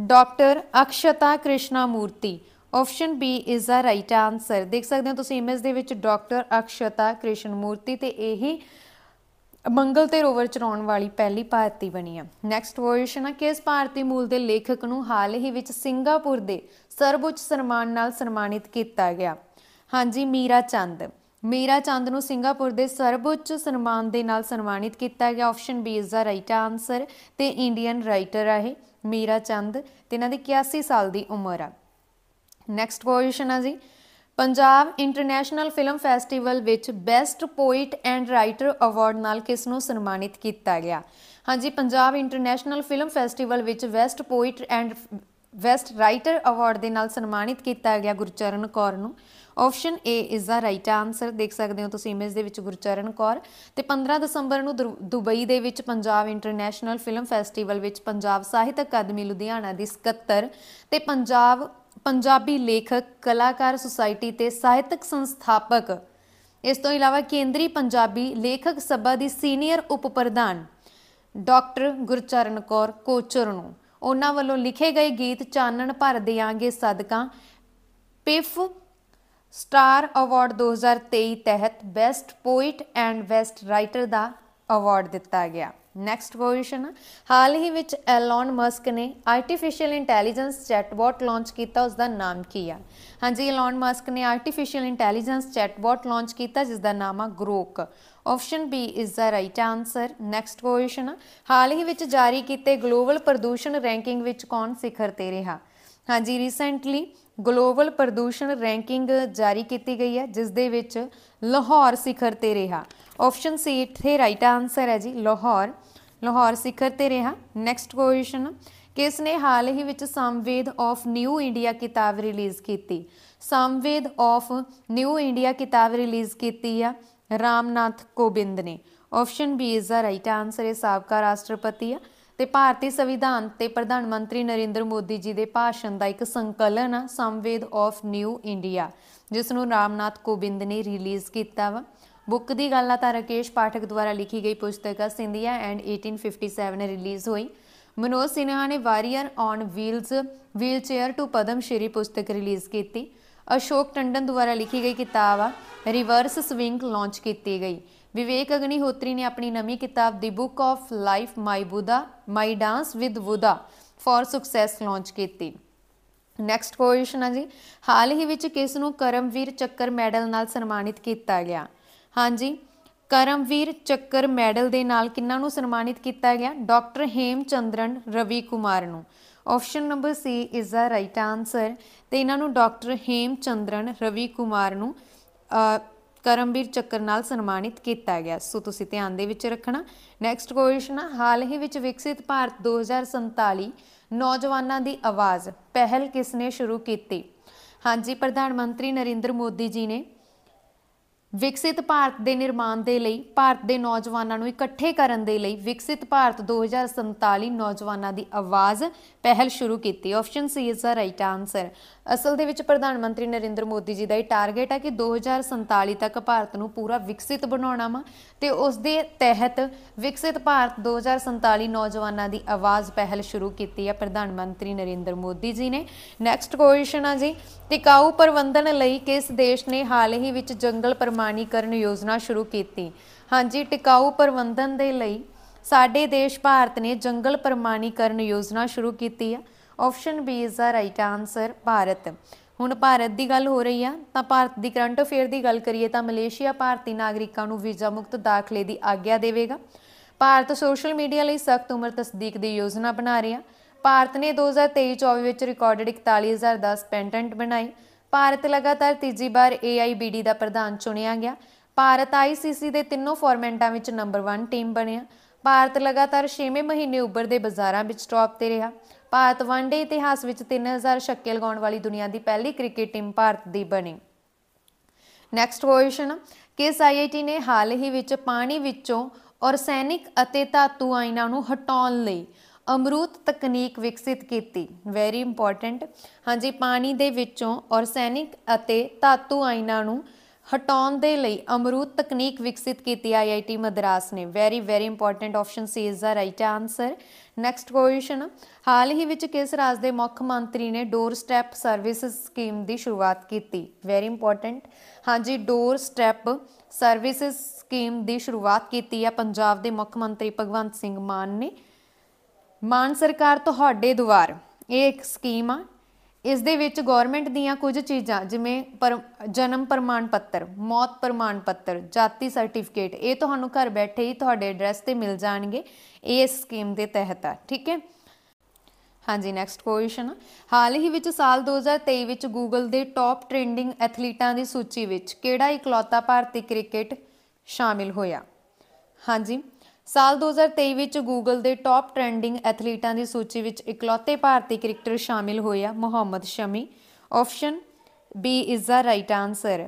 doctor Akshata Krishnamurthy option B is the right answer ਦੇਖ ਸਕਦੇ ਹੋ ਤੁਸੀਂ ਇਮੇਜ ਦੇ ਵਿੱਚ ਡਾਕਟਰ ਅਕਸ਼ਤਾ ਕ੍ਰਿਸ਼ਨ ਮੂਰਤੀ ਤੇ ਇਹੀ ਮੰਗਲ ਤੇ ਰੋਵਰ ਚਲਾਉਣ ਵਾਲੀ ਪਹਿਲੀ ਭਾਰਤੀ ਬਣੀ ਆ ਨੈਕਸਟ ਵਰਸ਼ਨ ਆ ਕਿਸ ਭਾਰਤੀ ਮੂਲ ਦੇ ਲੇਖਕ ਨੂੰ ਹਾਲ ਹੀ ਵਿੱਚ ਸਿੰਗਾਪੁਰ ਦੇ ਸਰਵਉੱਚ ਸਨਮਾਨ ਨਾਲ ਸਨਮਾਨਿਤ ਕੀਤਾ ਗਿਆ ਹਾਂਜੀ ਮੀਰਾ ਚੰਦ ਮੀਰਾ ਚੰਦ ਨੂੰ ਸਿੰਗਾਪੁਰ ਦੇ ਸਰਵਉੱਚ ਸਨਮਾਨ ਦੇ ਨਾਲ ਸਨਮਾਨਿਤ ਕੀਤਾ ਗਿਆ option B is the right answer ਤੇ ਇੰਡੀਅਨ ਰਾਈਟਰ ਆ ਇਹ ਮੀਰਾ ਚੰਦ ਤੇ ਇਹਨਾਂ ਦੀ 81 ਸਾਲ ਦੀ ਉਮਰ ਆ ਨੈਕਸਟ ਕੁਐਸਚਨ ਆ ਜੀ ਪੰਜਾਬ ਇੰਟਰਨੈਸ਼ਨਲ ਫਿਲਮ ਫੈਸਟੀਵਲ ਵਿੱਚ best poet and writer award ਨਾਲ ਕਿਸ ਨੂੰ ਸਨਮਾਨਿਤ ਕੀਤਾ ਗਿਆ ਹਾਂਜੀ ਪੰਜਾਬ ਇੰਟਰਨੈਸ਼ਨਲ ਫਿਲਮ ਫੈਸਟੀਵਲ ਵਿੱਚ best poet and best writer award ਦੇ ਨਾਲ ਸਨਮਾਨਿਤ ਕੀਤਾ ਗਿਆ ਗੁਰਚਰਨ ਕੌਰ ਨੂੰ option A is the right answer ਦੇਖ ਸਕਦੇ ਹੋ ਤੁਸੀਂ ਇਮੇਜ ਦੇ ਵਿੱਚ ਗੁਰਚਰਨ ਕੌਰ ਤੇ 15 ਦਸੰਬਰ ਨੂੰ ਦੁਬਈ ਦੇ ਵਿੱਚ ਪੰਜਾਬ ਇੰਟਰਨੈਸ਼ਨਲ ਫਿਲਮ ਫੈਸਟੀਵਲ ਵਿੱਚ ਪੰਜਾਬ ਸਾਹਿਤ ਅਕਾਦਮੀ ਲੁਧਿਆਣਾ ਦੀ 71 ਤੇ ਪੰਜਾਬ ਪੰਜਾਬੀ ਲੇਖਕ ਕਲਾਕਾਰ ਸੁਸਾਇਟੀ ਤੇ ਸਾਹਿਤਕ ਸੰਸਥਾਪਕ ਇਸ ਤੋਂ ਇਲਾਵਾ ਕੇਂਦਰੀ ਪੰਜਾਬੀ ਲੇਖਕ ਸਭਾ ਦੀ ਸੀਨੀਅਰ ਉਪ ਪ੍ਰਧਾਨ ਡਾਕਟਰ ਗੁਰਚਰਨ ਕੌਰ ਕੋਚਰ ਨੂੰ ਉਹਨਾਂ ਵੱਲੋਂ ਲਿਖੇ ਗਏ ਗੀਤ ਚਾਨਣ ਭਰ ਦੇਾਂਗੇ ਸਦਕਾ ਪਿਫ ਸਟਾਰ ਅਵਾਰਡ 2023 ਤਹਿਤ best poet and best writer ਦਾ ਅਵਾਰਡ ਦਿੱਤਾ ਗਿਆ ਨੈਕਸਟ ਪੋਜੀਸ਼ਨ ਹਾਲ ਹੀ ਵਿੱਚ ਐਲਨ ਮਸਕ ਨੇ ਆਰਟੀਫੀਸ਼ੀਅਲ ਇੰਟੈਲੀਜੈਂਸ ਚੈਟਬੋਟ ਲਾਂਚ ਕੀਤਾ ਉਸ ਦਾ ਨਾਮ ਕੀ ਆ ਹਾਂਜੀ ਐਲਨ ਮਸਕ ਨੇ ਆਰਟੀਫੀਸ਼ੀਅਲ ਇੰਟੈਲੀਜੈਂਸ ਚੈਟਬੋਟ ਲਾਂਚ ਕੀਤਾ ਜਿਸ ਦਾ ਨਾਮ ਆ Grok option B is the right answer next position ਹਾਲ ਹੀ ਵਿੱਚ ਜਾਰੀ ਕੀਤੇ ਗਲੋਬਲ ਪ੍ਰਦੂਸ਼ਣ ਰੈਂਕਿੰਗ ਵਿੱਚ ਕੌਣ ਸਿਖਰ ਤੇ ਰਿਹਾ ਹਾਂਜੀ ਰੀਸੈਂਟਲੀ ਗਲੋਬਲ ਪ੍ਰਦੂਸ਼ਣ ਰੈਂਕਿੰਗ ਜਾਰੀ ਕੀਤੀ ਗਈ ਹੈ ਜਿਸ ਦੇ ਵਿੱਚ ਲਾਹੌਰ ਸਿਖਰ ਤੇ ਰਿਹਾ ਆਪਸ਼ਨ ਸੀ ਇੱਥੇ ਰਾਈਟ ਆਨਸਰ ਹੈ ਜੀ ਲਾਹੌਰ ਲਾਹੌਰ ਸਿਖਰ ਤੇ ਰਿਹਾ ਨੈਕਸਟ ਕੁਐਸਚਨ ਕਿਸ ਨੇ ਹਾਲ ਹੀ ਵਿੱਚ ਸੰਵੇਦ ਆਫ ਨਿਊ ਇੰਡੀਆ ਕਿਤਾਬ ਰਿਲੀਜ਼ ਕੀਤੀ ਸੰਵੇਦ ਆਫ ਨਿਊ ਇੰਡੀਆ ਕਿਤਾਬ ਰਿਲੀਜ਼ ਕੀਤੀ ਆ ਰਾਮਨਾਥ ਕੋਬਿੰਦ ਨੇ option B is the right answer ਹੈ ਸਾਬਕਾ ਰਾਸ਼ਟਰਪਤੀ ਆ ਤੇ ਭਾਰਤੀ ਸੰਵਿਧਾਨ ਤੇ ਪ੍ਰਧਾਨ ਮੰਤਰੀ ਨਰਿੰਦਰ ਮੋਦੀ ਜੀ ਦੇ ਭਾਸ਼ਣ ਦਾ ਇੱਕ ਸੰਕਲਨ ਆ ਸੰਵੇਦ ਆਫ ਨਿਊ ਇੰਡੀਆ ਜਿਸ ਨੂੰ ਰਾਮਨਾਥ ਕੋਬਿੰਦ ਨੇ ਰਿਲੀਜ਼ ਕੀਤਾ ਵਾ ਬੁੱਕ ਦੀ ਗੱਲ ਆ ਤਾਂ ਰਕੇਸ਼ ਪਾਠਕ ਦੁਆਰਾ ਲਿਖੀ ਗਈ ਪੁਸਤਕ ਸਿੰਧੀਆ ਐਂਡ 1857 ਰਿਲੀਜ਼ ਹੋਈ ਮਨੋਜ ਸਿਨਹਾ ਨੇ warrior on wheels wheelchair to Padma Shri ਪੁਸਤਕ ਰਿਲੀਜ਼ ਕੀਤੀ ਅਸ਼ੋਕ ਟੰਡਨ ਦੁਆਰਾ ਲਿਖੀ ਗਈ ਕਿਤਾਬ ਆ ਰਿਵਰਸ ਸਵਿੰਗ ਲਾਂਚ ਕੀਤੀ ਗਈ ਵਿਵੇਕ ਅਗਨੀਹੋਤਰੀ ਨੇ ਆਪਣੀ ਨਵੀਂ ਕਿਤਾਬ ਦੀ book of life my Buddha my dance with Buddha for success launch ਕੀਤੀ ਨੈਕਸਟ ਕੁਐਸਚਨ ਆ ਜੀ ਹਾਲ ਹੀ ਵਿੱਚ ਕਿਸ ਨੂੰ ਕਰਮਵੀਰ ਚੱਕਰ ਮੈਡਲ ਨਾਲ ਸਨਮਾਨਿਤ ਕੀਤਾ ਗਿਆ ਹਾਂਜੀ ਕਰਮਵੀਰ ਚੱਕਰ ਮੈਡਲ ਦੇ ਨਾਲ ਕਿੰਨਾਂ ਨੂੰ ਸਨਮਾਨਿਤ ਕੀਤਾ ਗਿਆ ਡਾਕਟਰ ਹੇਮ ਚੰਦਰਨ ਰਵੀ ਕੁਮਾਰ ਨੂੰ option number C is the right answer ਤੇ ਇਹਨਾਂ ਨੂੰ ਡਾਕਟਰ ਹੇਮ ਚੰਦਰਨ ਰਵੀ ਕੁਮਾਰ ਨੂੰ ਕਰਮਵੀਰ ਚੱਕਰ ਨਾਲ ਸਨਮਾਨਿਤ ਕੀਤਾ ਗਿਆ ਸੋ ਤੁਸੀਂ ਧਿਆਨ ਦੇ ਵਿੱਚ ਰੱਖਣਾ ਨੈਕਸਟ ਕੁਐਸਚਨ ਹਾਲ ਹੀ ਵਿੱਚ ਵਿਕਸਿਤ ਭਾਰਤ 2047 ਨੌਜਵਾਨਾਂ ਦੀ ਆਵਾਜ਼ ਪਹਿਲ ਕਿਸ ਨੇ ਸ਼ੁਰੂ ਕੀਤੀ ਹਾਂਜੀ ਪ੍ਰਧਾਨ ਮੰਤਰੀ ਨਰਿੰਦਰ ਮੋਦੀ ਜੀ ਨੇ ਵਿਕਸਿਤ ਭਾਰਤ ਦੇ ਨਿਰਮਾਣ ਦੇ ਲਈ ਭਾਰਤ ਦੇ ਨੌਜਵਾਨਾਂ ਨੂੰ ਇਕੱਠੇ ਕਰਨ ਦੇ ਲਈ ਵਿਕਸਿਤ ਭਾਰਤ 2047 ਨੌਜਵਾਨਾਂ ਦੀ ਆਵਾਜ਼ ਪਹਿਲ ਸ਼ੁਰੂ ਕੀਤੀ option C is the right answer ਅਸਲ ਦੇ ਵਿੱਚ ਪ੍ਰਧਾਨ ਮੰਤਰੀ ਨਰਿੰਦਰ ਮੋਦੀ ਜੀ ਦਾ ਇਹ ਟਾਰਗੇਟ ਹੈ ਕਿ 2047 ਤੱਕ ਭਾਰਤ ਨੂੰ ਪੂਰਾ ਵਿਕਸਿਤ ਬਣਾਉਣਾ ਵਾ ਤੇ ਉਸ ਦੇ ਤਹਿਤ ਵਿਕਸਿਤ ਭਾਰਤ 2047 ਨੌਜਵਾਨਾਂ ਦੀ ਆਵਾਜ਼ ਪਹਿਲ ਸ਼ੁਰੂ ਕੀਤੀ ਹੈ ਪ੍ਰਧਾਨ ਮੰਤਰੀ ਨਰਿੰਦਰ ਮੋਦੀ ਜੀ ਨੇ ਨੈਕਸਟ ਕੁਐਸਚਨ ਆ ਜੀ ਟਿਕਾਊ ਪ੍ਰਬੰਧਨ ਲਈ ਕਿਸ ਦੇਸ਼ ਨੇ ਹਾਲ ਹੀ ਵਿੱਚ ਜੰਗਲ ਪ੍ਰਮਾਣੀਕਰਨ ਯੋਜਨਾ ਸ਼ੁਰੂ ਕੀਤੀ ਹਾਂਜੀ ਟਿਕਾਊ ਪ੍ਰਬੰਧਨ ਦੇ ਲਈ ਸਾਡੇ ਦੇਸ਼ ਭਾਰਤ ਨੇ ਜੰਗਲ ਪ੍ਰਮਾਣੀਕਰਨ ਯੋਜਨਾ ਸ਼ੁਰੂ ਕੀਤੀ ਹੈ option B is the right answer Bharat ਹੁਣ ਭਾਰਤ ਦੀ ਗੱਲ ਹੋ ਰਹੀ ਆ ਤਾਂ ਭਾਰਤ ਦੀ ਕਰੰਟ ਅਫੇਅਰ ਦੀ ਗੱਲ ਕਰੀਏ ਤਾਂ ਮਲੇਸ਼ੀਆ ਭਾਰਤੀ ਨਾਗਰਿਕਾਂ ਨੂੰ ਵੀਜ਼ਾ ਮੁਕਤ ਦਾਖਲੇ ਦੀ ਆਗਿਆ ਦੇਵੇਗਾ ਭਾਰਤ ਸੋਸ਼ਲ ਮੀਡੀਆ ਲਈ ਸਖਤ ਉਮਰ ਤਸਦੀਕ ਦੀ ਯੋਜਨਾ ਬਣਾ ਰਿਹਾ ਭਾਰਤ ਨੇ 2023-24 ਵਿੱਚ ਰਿਕਾਰਡਡ 41010 ਪੈਟੈਂਟ ਬਣਾਏ ਭਾਰਤ ਲਗਾਤਾਰ ਤੀਜੀ ਵਾਰ AIBD ਦਾ ਪ੍ਰਧਾਨ ਚੁਣਿਆ ਗਿਆ ਭਾਰਤ ICC ਦੇ ਤਿੰਨੋਂ ਫਾਰਮੈਂਟਾਂ ਵਿੱਚ ਨੰਬਰ 1 ਟੀਮ ਬਣਿਆ ਭਾਰਤ ਲਗਾਤਾਰ 6ਵੇਂ ਮਹੀਨੇ ਉੱਭਰਦੇ ਬਾਜ਼ਾਰਾਂ ਵਿੱਚ ਟੌਪ ਤੇ ਰਿਹਾ ਭਾਰਤ ਵਨਡੇ ਇਤਿਹਾਸ ਵਿੱਚ 3000 ਛੱਕੇ ਲਗਾਉਣ ਵਾਲੀ ਦੁਨੀਆ ਦੀ ਪਹਿਲੀ ਕ੍ਰਿਕਟ ਟੀਮ ਭਾਰਤ ਦੀ ਬਣੀ ਨੈਕਸਟ ਕੁਐਸਚਨ ਕਿਸ ਆਈਆਈਟੀ ਨੇ ਹਾਲ ਹੀ ਵਿੱਚ ਪਾਣੀ ਵਿੱਚੋਂ ਔਰਸੈਨਿਕ ਅਤੇ ਧਾਤੂ ਆਇਨਾਂ ਨੂੰ ਹਟਾਉਣ ਲਈ ਅਮਰੂਤ ਤਕਨੀਕ ਵਿਕਸਿਤ ਕੀਤੀ ਵੈਰੀ ਇੰਪੋਰਟੈਂਟ ਹਾਂਜੀ ਪਾਣੀ ਦੇ ਵਿੱਚੋਂ ਔਰਸੈਨਿਕ ਅਤੇ ਧਾਤੂ ਆਇਨਾਂ ਨੂੰ ਹਟਾਉਣ ਦੇ ਲਈ ਅਮਰੂਦ ਤਕਨੀਕ ਵਿਕਸਿਤ ਕੀਤੀ ਆਈਆਈਟੀ ਮਦਰਾਸ ਨੇ very very important option C is the right answer next question ਹਾਲ ਹੀ ਵਿੱਚ ਕਿਸ ਰਾਜ ਦੇ ਮੁੱਖ ਮੰਤਰੀ ਨੇ ਡੋਰ ਸਟੈਪ ਸਰਵਿਸ ਸਕੀਮ ਦੀ ਸ਼ੁਰੂਆਤ ਕੀਤੀ ਵੈਰੀ ਇੰਪੋਰਟੈਂਟ ਹਾਂਜੀ ਡੋਰ ਸਟੈਪ ਸਰਵਿਸ ਸਕੀਮ ਦੀ ਸ਼ੁਰੂਆਤ ਕੀਤੀ ਆ ਪੰਜਾਬ ਦੇ ਮੁੱਖ ਮੰਤਰੀ ਭਗਵੰਤ ਸਿੰਘ ਮਾਨ ਨੇ ਮਾਨ ਸਰਕਾਰ ਤੁਹਾਡੇ ਦੁਆਰ ਇਹ ਇੱਕ ਸਕੀਮ ਆ ਇਸ ਦੇ ਵਿੱਚ ਗਵਰਨਮੈਂਟ ਦੀਆਂ ਕੁਝ ਚੀਜ਼ਾਂ ਜਿਵੇਂ ਜਨਮ ਪ੍ਰਮਾਣ ਪੱਤਰ ਮੌਤ ਪ੍ਰਮਾਣ ਪੱਤਰ ਜਾਤੀ ਸਰਟੀਫਿਕੇਟ ਇਹ ਤੁਹਾਨੂੰ ਘਰ ਬੈਠੇ ਹੀ ਤੁਹਾਡੇ ਐਡਰੈਸ ਤੇ ਮਿਲ ਜਾਣਗੇ ਇਸ ਸਕੀਮ ਦੇ ਤਹਿਤ ਆ ਠੀਕ ਹੈ ਹਾਂਜੀ ਨੈਕਸਟ ਕੁਐਸਚਨ ਹਾਲ ਹੀ ਵਿੱਚ ਸਾਲ 2023 ਵਿੱਚ ਗੂਗਲ ਦੇ ਟੌਪ ਟ੍ਰੈਂਡਿੰਗ ਐਥਲੀਟਾਂ ਦੀ ਸੂਚੀ ਵਿੱਚ ਕਿਹੜਾ ਇਕਲੌਤਾ ਭਾਰਤੀ ਕ੍ਰਿਕਟ ਸ਼ਾਮਿਲ ਹੋਇਆ ਹਾਂਜੀ ਸਾਲ 2023 ਵਿੱਚ ਗੂਗਲ ਦੇ ਟੌਪ ਟ੍ਰੈਂਡਿੰਗ ਐਥਲੀਟਾਂ ਦੀ ਸੂਚੀ ਵਿੱਚ ਇਕਲੌਤੇ ਭਾਰਤੀ ਕ੍ਰਿਕਟਰ ਸ਼ਾਮਿਲ ਹੋਏ ਆ Mohammed Shami option B is the right answer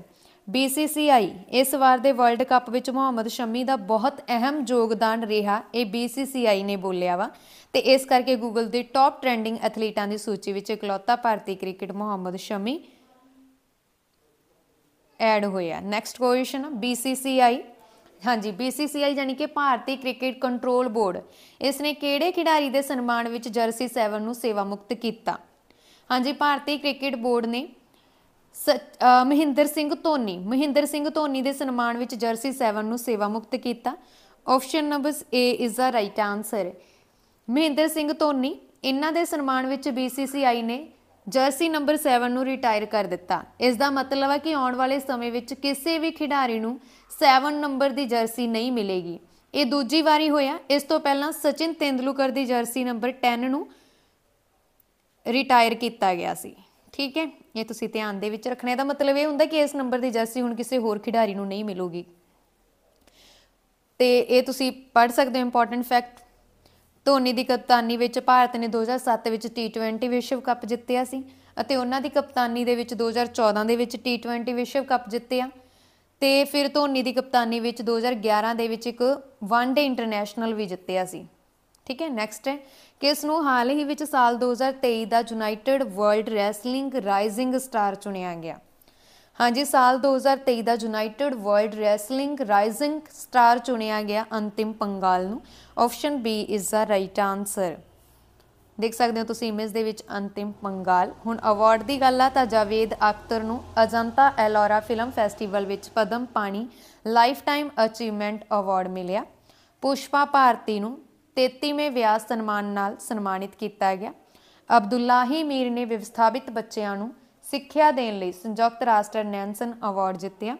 BCCI ਇਸ ਵਾਰ ਦੇ ਵਰਲਡ ਕੱਪ ਵਿੱਚ ਮੁਹੰਮਦ ਸ਼ਮੀ ਦਾ ਬਹੁਤ ਅਹਿਮ ਯੋਗਦਾਨ ਰਿਹਾ ਇਹ BCCI ਨੇ ਬੋਲਿਆ ਵਾ ਤੇ ਇਸ ਕਰਕੇ ਗੂਗਲ ਦੇ ਟੌਪ ਟ੍ਰੈਂਡਿੰਗ ਐਥਲੀਟਾਂ ਦੀ ਸੂਚੀ ਵਿੱਚ ਇਕਲੌਤਾ ਭਾਰਤੀ ਕ੍ਰਿਕਟ ਮੁਹੰਮਦ ਸ਼ਮੀ ਐਡ ਹੋਇਆ ਨੈਕਸਟ ਕੁਐਸਚਨ BCCI ਹਾਂਜੀ BCCI ਯਾਨੀ ਕਿ ਭਾਰਤੀ ਕ੍ਰਿਕਟ ਕੰਟਰੋਲ ਬੋਰਡ ਇਸ ਨੇ ਕਿਹੜੇ ਖਿਡਾਰੀ ਦੇ ਸਨਮਾਨ ਵਿੱਚ ਜਰਸੀ 7 ਨੂੰ ਸੇਵਾ ਮੁਕਤ ਕੀਤਾ ਹਾਂਜੀ ਭਾਰਤੀ ਕ੍ਰਿਕਟ ਬੋਰਡ ਨੇ ਮਹਿੰਦਰ ਸਿੰਘ ਧੋਨੀ ਮਹਿੰਦਰ ਸਿੰਘ ਧੋਨੀ ਦੇ ਸਨਮਾਨ ਵਿੱਚ ਜਰਸੀ 7 ਨੂੰ ਸੇਵਾ ਮੁਕਤ ਕੀਤਾ option number A is the right answer Mahendra Singh Dhoni ਇਹਨਾਂ ਦੇ ਸਨਮਾਨ ਵਿੱਚ BCCI ਨੇ ਜਰਸੀ ਨੰਬਰ 7 ਨੂੰ ਰਿਟਾਇਰ ਕਰ ਦਿੱਤਾ ਇਸ ਦਾ ਮਤਲਬ ਹੈ ਕਿ ਆਉਣ ਵਾਲੇ ਸਮੇਂ ਵਿੱਚ ਕਿਸੇ ਵੀ ਖਿਡਾਰੀ ਨੂੰ 7 ਨੰਬਰ ਦੀ ਜਰਸੀ ਨਹੀਂ ਮਿਲੇਗੀ ਇਹ ਦੂਜੀ ਵਾਰੀ ਹੋਇਆ ਇਸ ਤੋਂ ਪਹਿਲਾਂ ਸਚਿਨ ਤੇਂਦੁਲਕਰ ਦੀ ਜਰਸੀ ਨੰਬਰ 10 ਨੂੰ ਰਿਟਾਇਰ ਕੀਤਾ ਗਿਆ ਸੀ ਠੀਕ ਹੈ ਇਹ ਤੁਸੀਂ ਧਿਆਨ ਦੇ ਵਿੱਚ ਰੱਖਣਾ ਇਹਦਾ ਮਤਲਬ ਇਹ ਹੁੰਦਾ ਕਿ ਇਸ ਨੰਬਰ ਦੀ ਜਰਸੀ ਹੁਣ ਕਿਸੇ ਹੋਰ ਖਿਡਾਰੀ ਨੂੰ ਨਹੀਂ ਮਿਲੂਗੀ ਤੇ ਇਹ ਤੁਸੀਂ ਪੜ ਸਕਦੇ ਹੋ ਇੰਪੋਰਟੈਂਟ ਫੈਕਟ ਧੋਨੀ ਦੀ ਕਪਤਾਨੀ ਵਿੱਚ ਭਾਰਤ ਨੇ 2007 ਵਿੱਚ T20 ਵਿਸ਼ਵ ਕੱਪ ਜਿੱਤਿਆ ਸੀ ਅਤੇ ਉਹਨਾਂ ਦੀ ਕਪਤਾਨੀ ਦੇ ਵਿੱਚ 2014 ਦੇ ਵਿੱਚ T20 ਵਿਸ਼ਵ ਕੱਪ ਜਿੱਤਿਆ ਤੇ ਫਿਰ ਧੋਨੀ ਦੀ ਕਪਤਾਨੀ ਵਿੱਚ 2011 ਦੇ ਵਿੱਚ ਇੱਕ ਵਨ ਡੇ ਇੰਟਰਨੈਸ਼ਨਲ ਵੀ ਜਿੱਤਿਆ ਸੀ ਠੀਕ ਹੈ ਨੈਕਸਟ ਹੈ ਕਿ ਇਸ ਨੂੰ ਹਾਲ ਹੀ ਵਿੱਚ ਸਾਲ 2023 ਦਾ United World Wrestling rising star ਚੁਣਿਆ ਗਿਆ ਹਾਂਜੀ ਸਾਲ 2023 ਦਾ United World Wrestling rising star ਚੁਣਿਆ ਗਿਆ ਅੰਤਿਮ ਪੰਗਾਲ ਨੂੰ option B is the right answer ਦੇਖ ਸਕਦੇ ਹੋ ਤੁਸੀਂ ਇਮੇਜ ਦੇ ਵਿੱਚ ਅੰਤਿਮ ਪੰਗਾਲ ਹੁਣ ਅਵਾਰਡ ਦੀ ਗੱਲ ਆ ਤਾਂ ਜਾਵੇਦ ਅਖਤਰ ਨੂੰ ਅਜੰਤਾ ਐਲੋਰਾ ਫਿਲਮ ਫੈਸਟੀਵਲ ਵਿੱਚ ਪਦਮ ਪਾਣੀ ਲਾਈਫਟਾਈਮ ਅਚੀਵਮੈਂਟ ਅਵਾਰਡ ਮਿਲਿਆ ਪੁਸ਼ਪਾ ਭਾਰਤੀ ਨੂੰ 33ਵੇਂ ਵਿਆਸ ਸਨਮਾਨ ਨਾਲ ਸਨਮਾਨਿਤ ਕੀਤਾ ਗਿਆ ਅਬਦੁੱਲਾਹੀ ਮੀਰ ਨੇ ਵਿਵਸਥਾਪਿਤ ਬੱਚਿਆਂ ਨੂੰ ਸਿੱਖਿਆ ਦੇਣ ਲਈ ਸੰਯੁਕਤ ਰਾਸ਼ਟਰ ਨੈਨਸਨ ਅਵਾਰਡ ਜਿੱਤਿਆ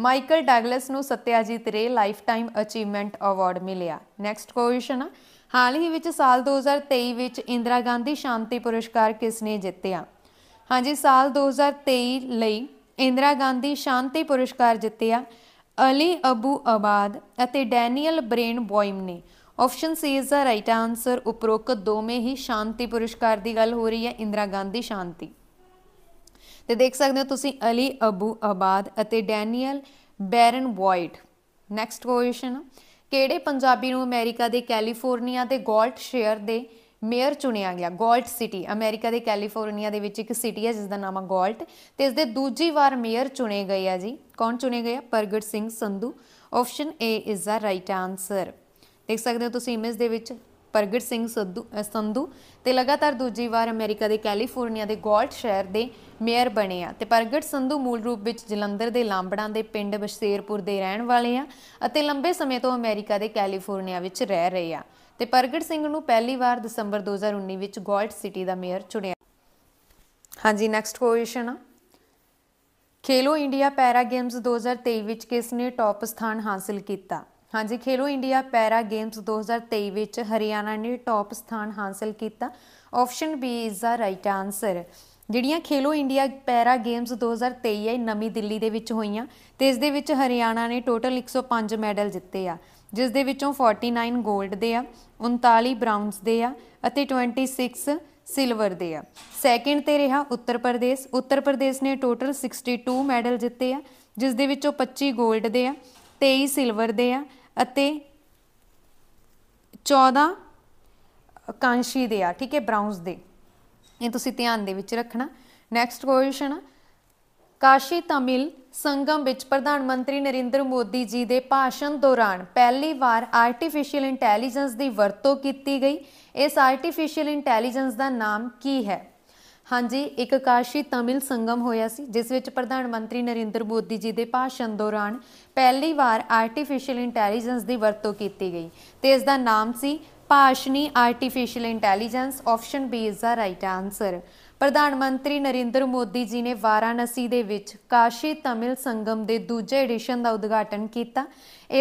ਮਾਈਕਲ ਡੈਗਲਸ ਨੂੰ Satyajit Ray lifetime achievement award ਮਿਲਿਆ ਨੈਕਸਟ ਕੁਐਸਚਨ ਹਾਲ ਹੀ ਵਿੱਚ ਸਾਲ 2023 ਵਿੱਚ ਇੰਦਰਾ ਗਾਂਧੀ ਸ਼ਾਂਤੀ ਪੁਰਸਕਾਰ ਕਿਸ ਨੇ ਜਿੱਤਿਆ ਹਾਂਜੀ ਸਾਲ 2023 ਲਈ ਇੰਦਰਾ ਗਾਂਧੀ ਸ਼ਾਂਤੀ ਪੁਰਸਕਾਰ ਜਿੱਤਿਆ ਅਲੀ ਅਬੂ ਆਬਾਦ ਅਤੇ ਡੈਨੀਅਲ ਬ੍ਰੇਨ ਬੋਇਮ ਨੇ option C is the right answer ਉਪਰੋਕਤ ਦੋਵੇਂ ਹੀ ਸ਼ਾਂਤੀ ਪੁਰਸਕਾਰ ਦੀ ਗੱਲ ਹੋ ਰਹੀ ਹੈ ਇੰਦਰਾ ਗਾਂਧੀ ਸ਼ਾਂਤੀ ਤੇ ਦੇਖ ਸਕਦੇ ਹੋ ਤੁਸੀਂ ਅਲੀ ਅਬੂ ਆਬਾਦ ਅਤੇ Daniel Barenboim next question ਕਿਹੜੇ ਪੰਜਾਬੀ ਨੂੰ ਅਮਰੀਕਾ ਦੇ ਕੈਲੀਫੋਰਨੀਆ ਦੇ ਗੋਲਟ ਸ਼ੇਅਰ ਦੇ ਮੇਅਰ ਚੁਣਿਆ ਗਿਆ ਗੋਲਟ ਸਿਟੀ ਅਮਰੀਕਾ ਦੇ ਕੈਲੀਫੋਰਨੀਆ ਦੇ ਵਿੱਚ ਇੱਕ ਸਿਟੀ ਹੈ ਜਿਸ ਦਾ ਨਾਮ ਹੈ ਗੋਲਟ ਤੇ ਇਸ ਦੇ ਦੂਜੀ ਵਾਰ ਮੇਅਰ ਚੁਣੇ ਗਏ ਆ ਜੀ ਕੌਣ ਚੁਣੇ ਗਏ ਆ Pargat Singh Sandhu option A is the right answer ਦੇਖ ਸਕਦੇ ਹੋ ਤੁਸੀਂ ਇਮੇਜ ਦੇ ਵਿੱਚ ਪ੍ਰਗਟ ਸਿੰਘ ਸੰਧੂ ਸੰਧੂ ਤੇ ਲਗਾਤਾਰ ਦੂਜੀ ਵਾਰ ਅਮਰੀਕਾ ਦੇ ਕੈਲੀਫੋਰਨੀਆ ਦੇ ਗੋਲਡ ਸ਼ਹਿਰ ਦੇ ਮੇਅਰ ਬਣੇ ਆ ਤੇ ਪ੍ਰਗਟ ਸੰਧੂ ਮੂਲ ਰੂਪ ਵਿੱਚ ਜਲੰਧਰ ਦੇ ਲਾਂਬੜਾਂ ਦੇ ਪਿੰਡ ਬਸ਼ੇਰਪੁਰ ਦੇ ਰਹਿਣ ਵਾਲੇ ਆ ਅਤੇ ਲੰਬੇ ਸਮੇਂ ਤੋਂ ਅਮਰੀਕਾ ਦੇ ਕੈਲੀਫੋਰਨੀਆ ਵਿੱਚ ਰਹਿ ਰਹੇ ਆ ਤੇ ਪ੍ਰਗਟ ਸਿੰਘ ਨੂੰ ਪਹਿਲੀ ਵਾਰ ਦਸੰਬਰ 2019 ਵਿੱਚ ਗੋਲਡ ਸਿਟੀ ਦਾ ਮੇਅਰ ਚੁਣਿਆ ਹਾਂਜੀ ਨੈਕਸਟ ਕੁਐਸਚਨ ਆ ਖੇਲੋ ਇੰਡੀਆ ਪੈਰਾ ਗੇਮਸ 2023 ਵਿੱਚ ਕਿਸ ਨੇ ਟੌਪ ਸਥਾਨ ਹਾਸਲ ਕੀਤਾ ਹਾਂਜੀ ਖੇਲੋ ਇੰਡੀਆ ਪੈਰਾ ਗੇਮਸ 2023 ਵਿੱਚ ਹਰਿਆਣਾ ਨੇ ਟੌਪ ਸਥਾਨ ਹਾਸਲ ਕੀਤਾ option B is the right answer ਜਿਹੜੀਆਂ ਖੇਲੋ ਇੰਡੀਆ ਪੈਰਾ ਗੇਮਸ 2023 ਹੈ ਨਵੀਂ ਦਿੱਲੀ ਦੇ ਵਿੱਚ ਹੋਈਆਂ ਤੇ ਇਸ ਦੇ ਵਿੱਚ ਹਰਿਆਣਾ ਨੇ ਟੋਟਲ 105 ਮੈਡਲ ਜਿੱਤੇ ਆ ਜਿਸ ਦੇ ਵਿੱਚੋਂ 49 골ਡ ਦੇ ਆ 39 ਬ੍ਰਾਊਨਸ ਦੇ ਆ ਅਤੇ 26 ਸਿਲਵਰ ਦੇ ਆ ਸੈਕਿੰਡ ਤੇ ਰਿਹਾ ਉੱਤਰ ਪ੍ਰਦੇਸ਼ ਉੱਤਰ ਪ੍ਰਦੇਸ਼ ਨੇ ਟੋਟਲ 62 ਮੈਡਲ ਜਿੱਤੇ ਆ ਜਿਸ ਦੇ ਵਿੱਚੋਂ 25 골ਡ ਦੇ ਆ 23 ਸਿਲਵਰ ਦੇ ਆ ਅਤੇ 14 ਕਾਂਸ਼ੀ ਦੇ ਆ ਠੀਕ ਹੈ ਬ੍ਰਾਊਨਸ ਦੇ ਇਹ ਤੁਸੀਂ ਧਿਆਨ ਦੇ ਵਿੱਚ ਰੱਖਣਾ ਨੈਕਸਟ ਕੁਐਸਚਨ ਕਾਸ਼ੀ ਤਮਿਲ ਸੰਗਮ ਵਿੱਚ ਪ੍ਰਧਾਨ ਮੰਤਰੀ ਨਰਿੰਦਰ ਮੋਦੀ ਜੀ ਦੇ ਭਾਸ਼ਣ ਦੌਰਾਨ ਪਹਿਲੀ ਵਾਰ ਆਰਟੀਫੀਸ਼ੀਅਲ ਇੰਟੈਲੀਜੈਂਸ ਦੀ ਵਰਤੋਂ ਕੀਤੀ ਗਈ ਇਸ ਆਰਟੀਫੀਸ਼ੀਅਲ ਇੰਟੈਲੀਜੈਂਸ ਦਾ ਨਾਮ ਕੀ ਹੈ ਹਾਂਜੀ ਇੱਕ ਕਾਸ਼ੀ ਤਮਿਲ ਸੰਗਮ ਹੋਇਆ ਸੀ ਜਿਸ ਵਿੱਚ ਪ੍ਰਧਾਨ ਮੰਤਰੀ ਨਰਿੰਦਰ ਮੋਦੀ ਜੀ ਦੇ ਭਾਸ਼ਣ ਦੌਰਾਨ ਪਹਿਲੀ ਵਾਰ ਆਰਟੀਫੀਸ਼ੀਅਲ ਇੰਟੈਲੀਜੈਂਸ ਦੀ ਵਰਤੋਂ ਕੀਤੀ ਗਈ ਤੇ ਇਸ ਦਾ ਨਾਮ ਸੀ Bhashini artificial intelligence option B is the right answer ਪ੍ਰਧਾਨ ਮੰਤਰੀ ਨਰਿੰਦਰ ਮੋਦੀ ਜੀ ਨੇ ਵਾਰਾਣਸੀ ਦੇ ਵਿੱਚ ਕਾਸ਼ੀ ਤਮਿਲ ਸੰਗਮ ਦੇ ਦੂਜੇ ਐਡੀਸ਼ਨ ਦਾ ਉਦਘਾਟਨ ਕੀਤਾ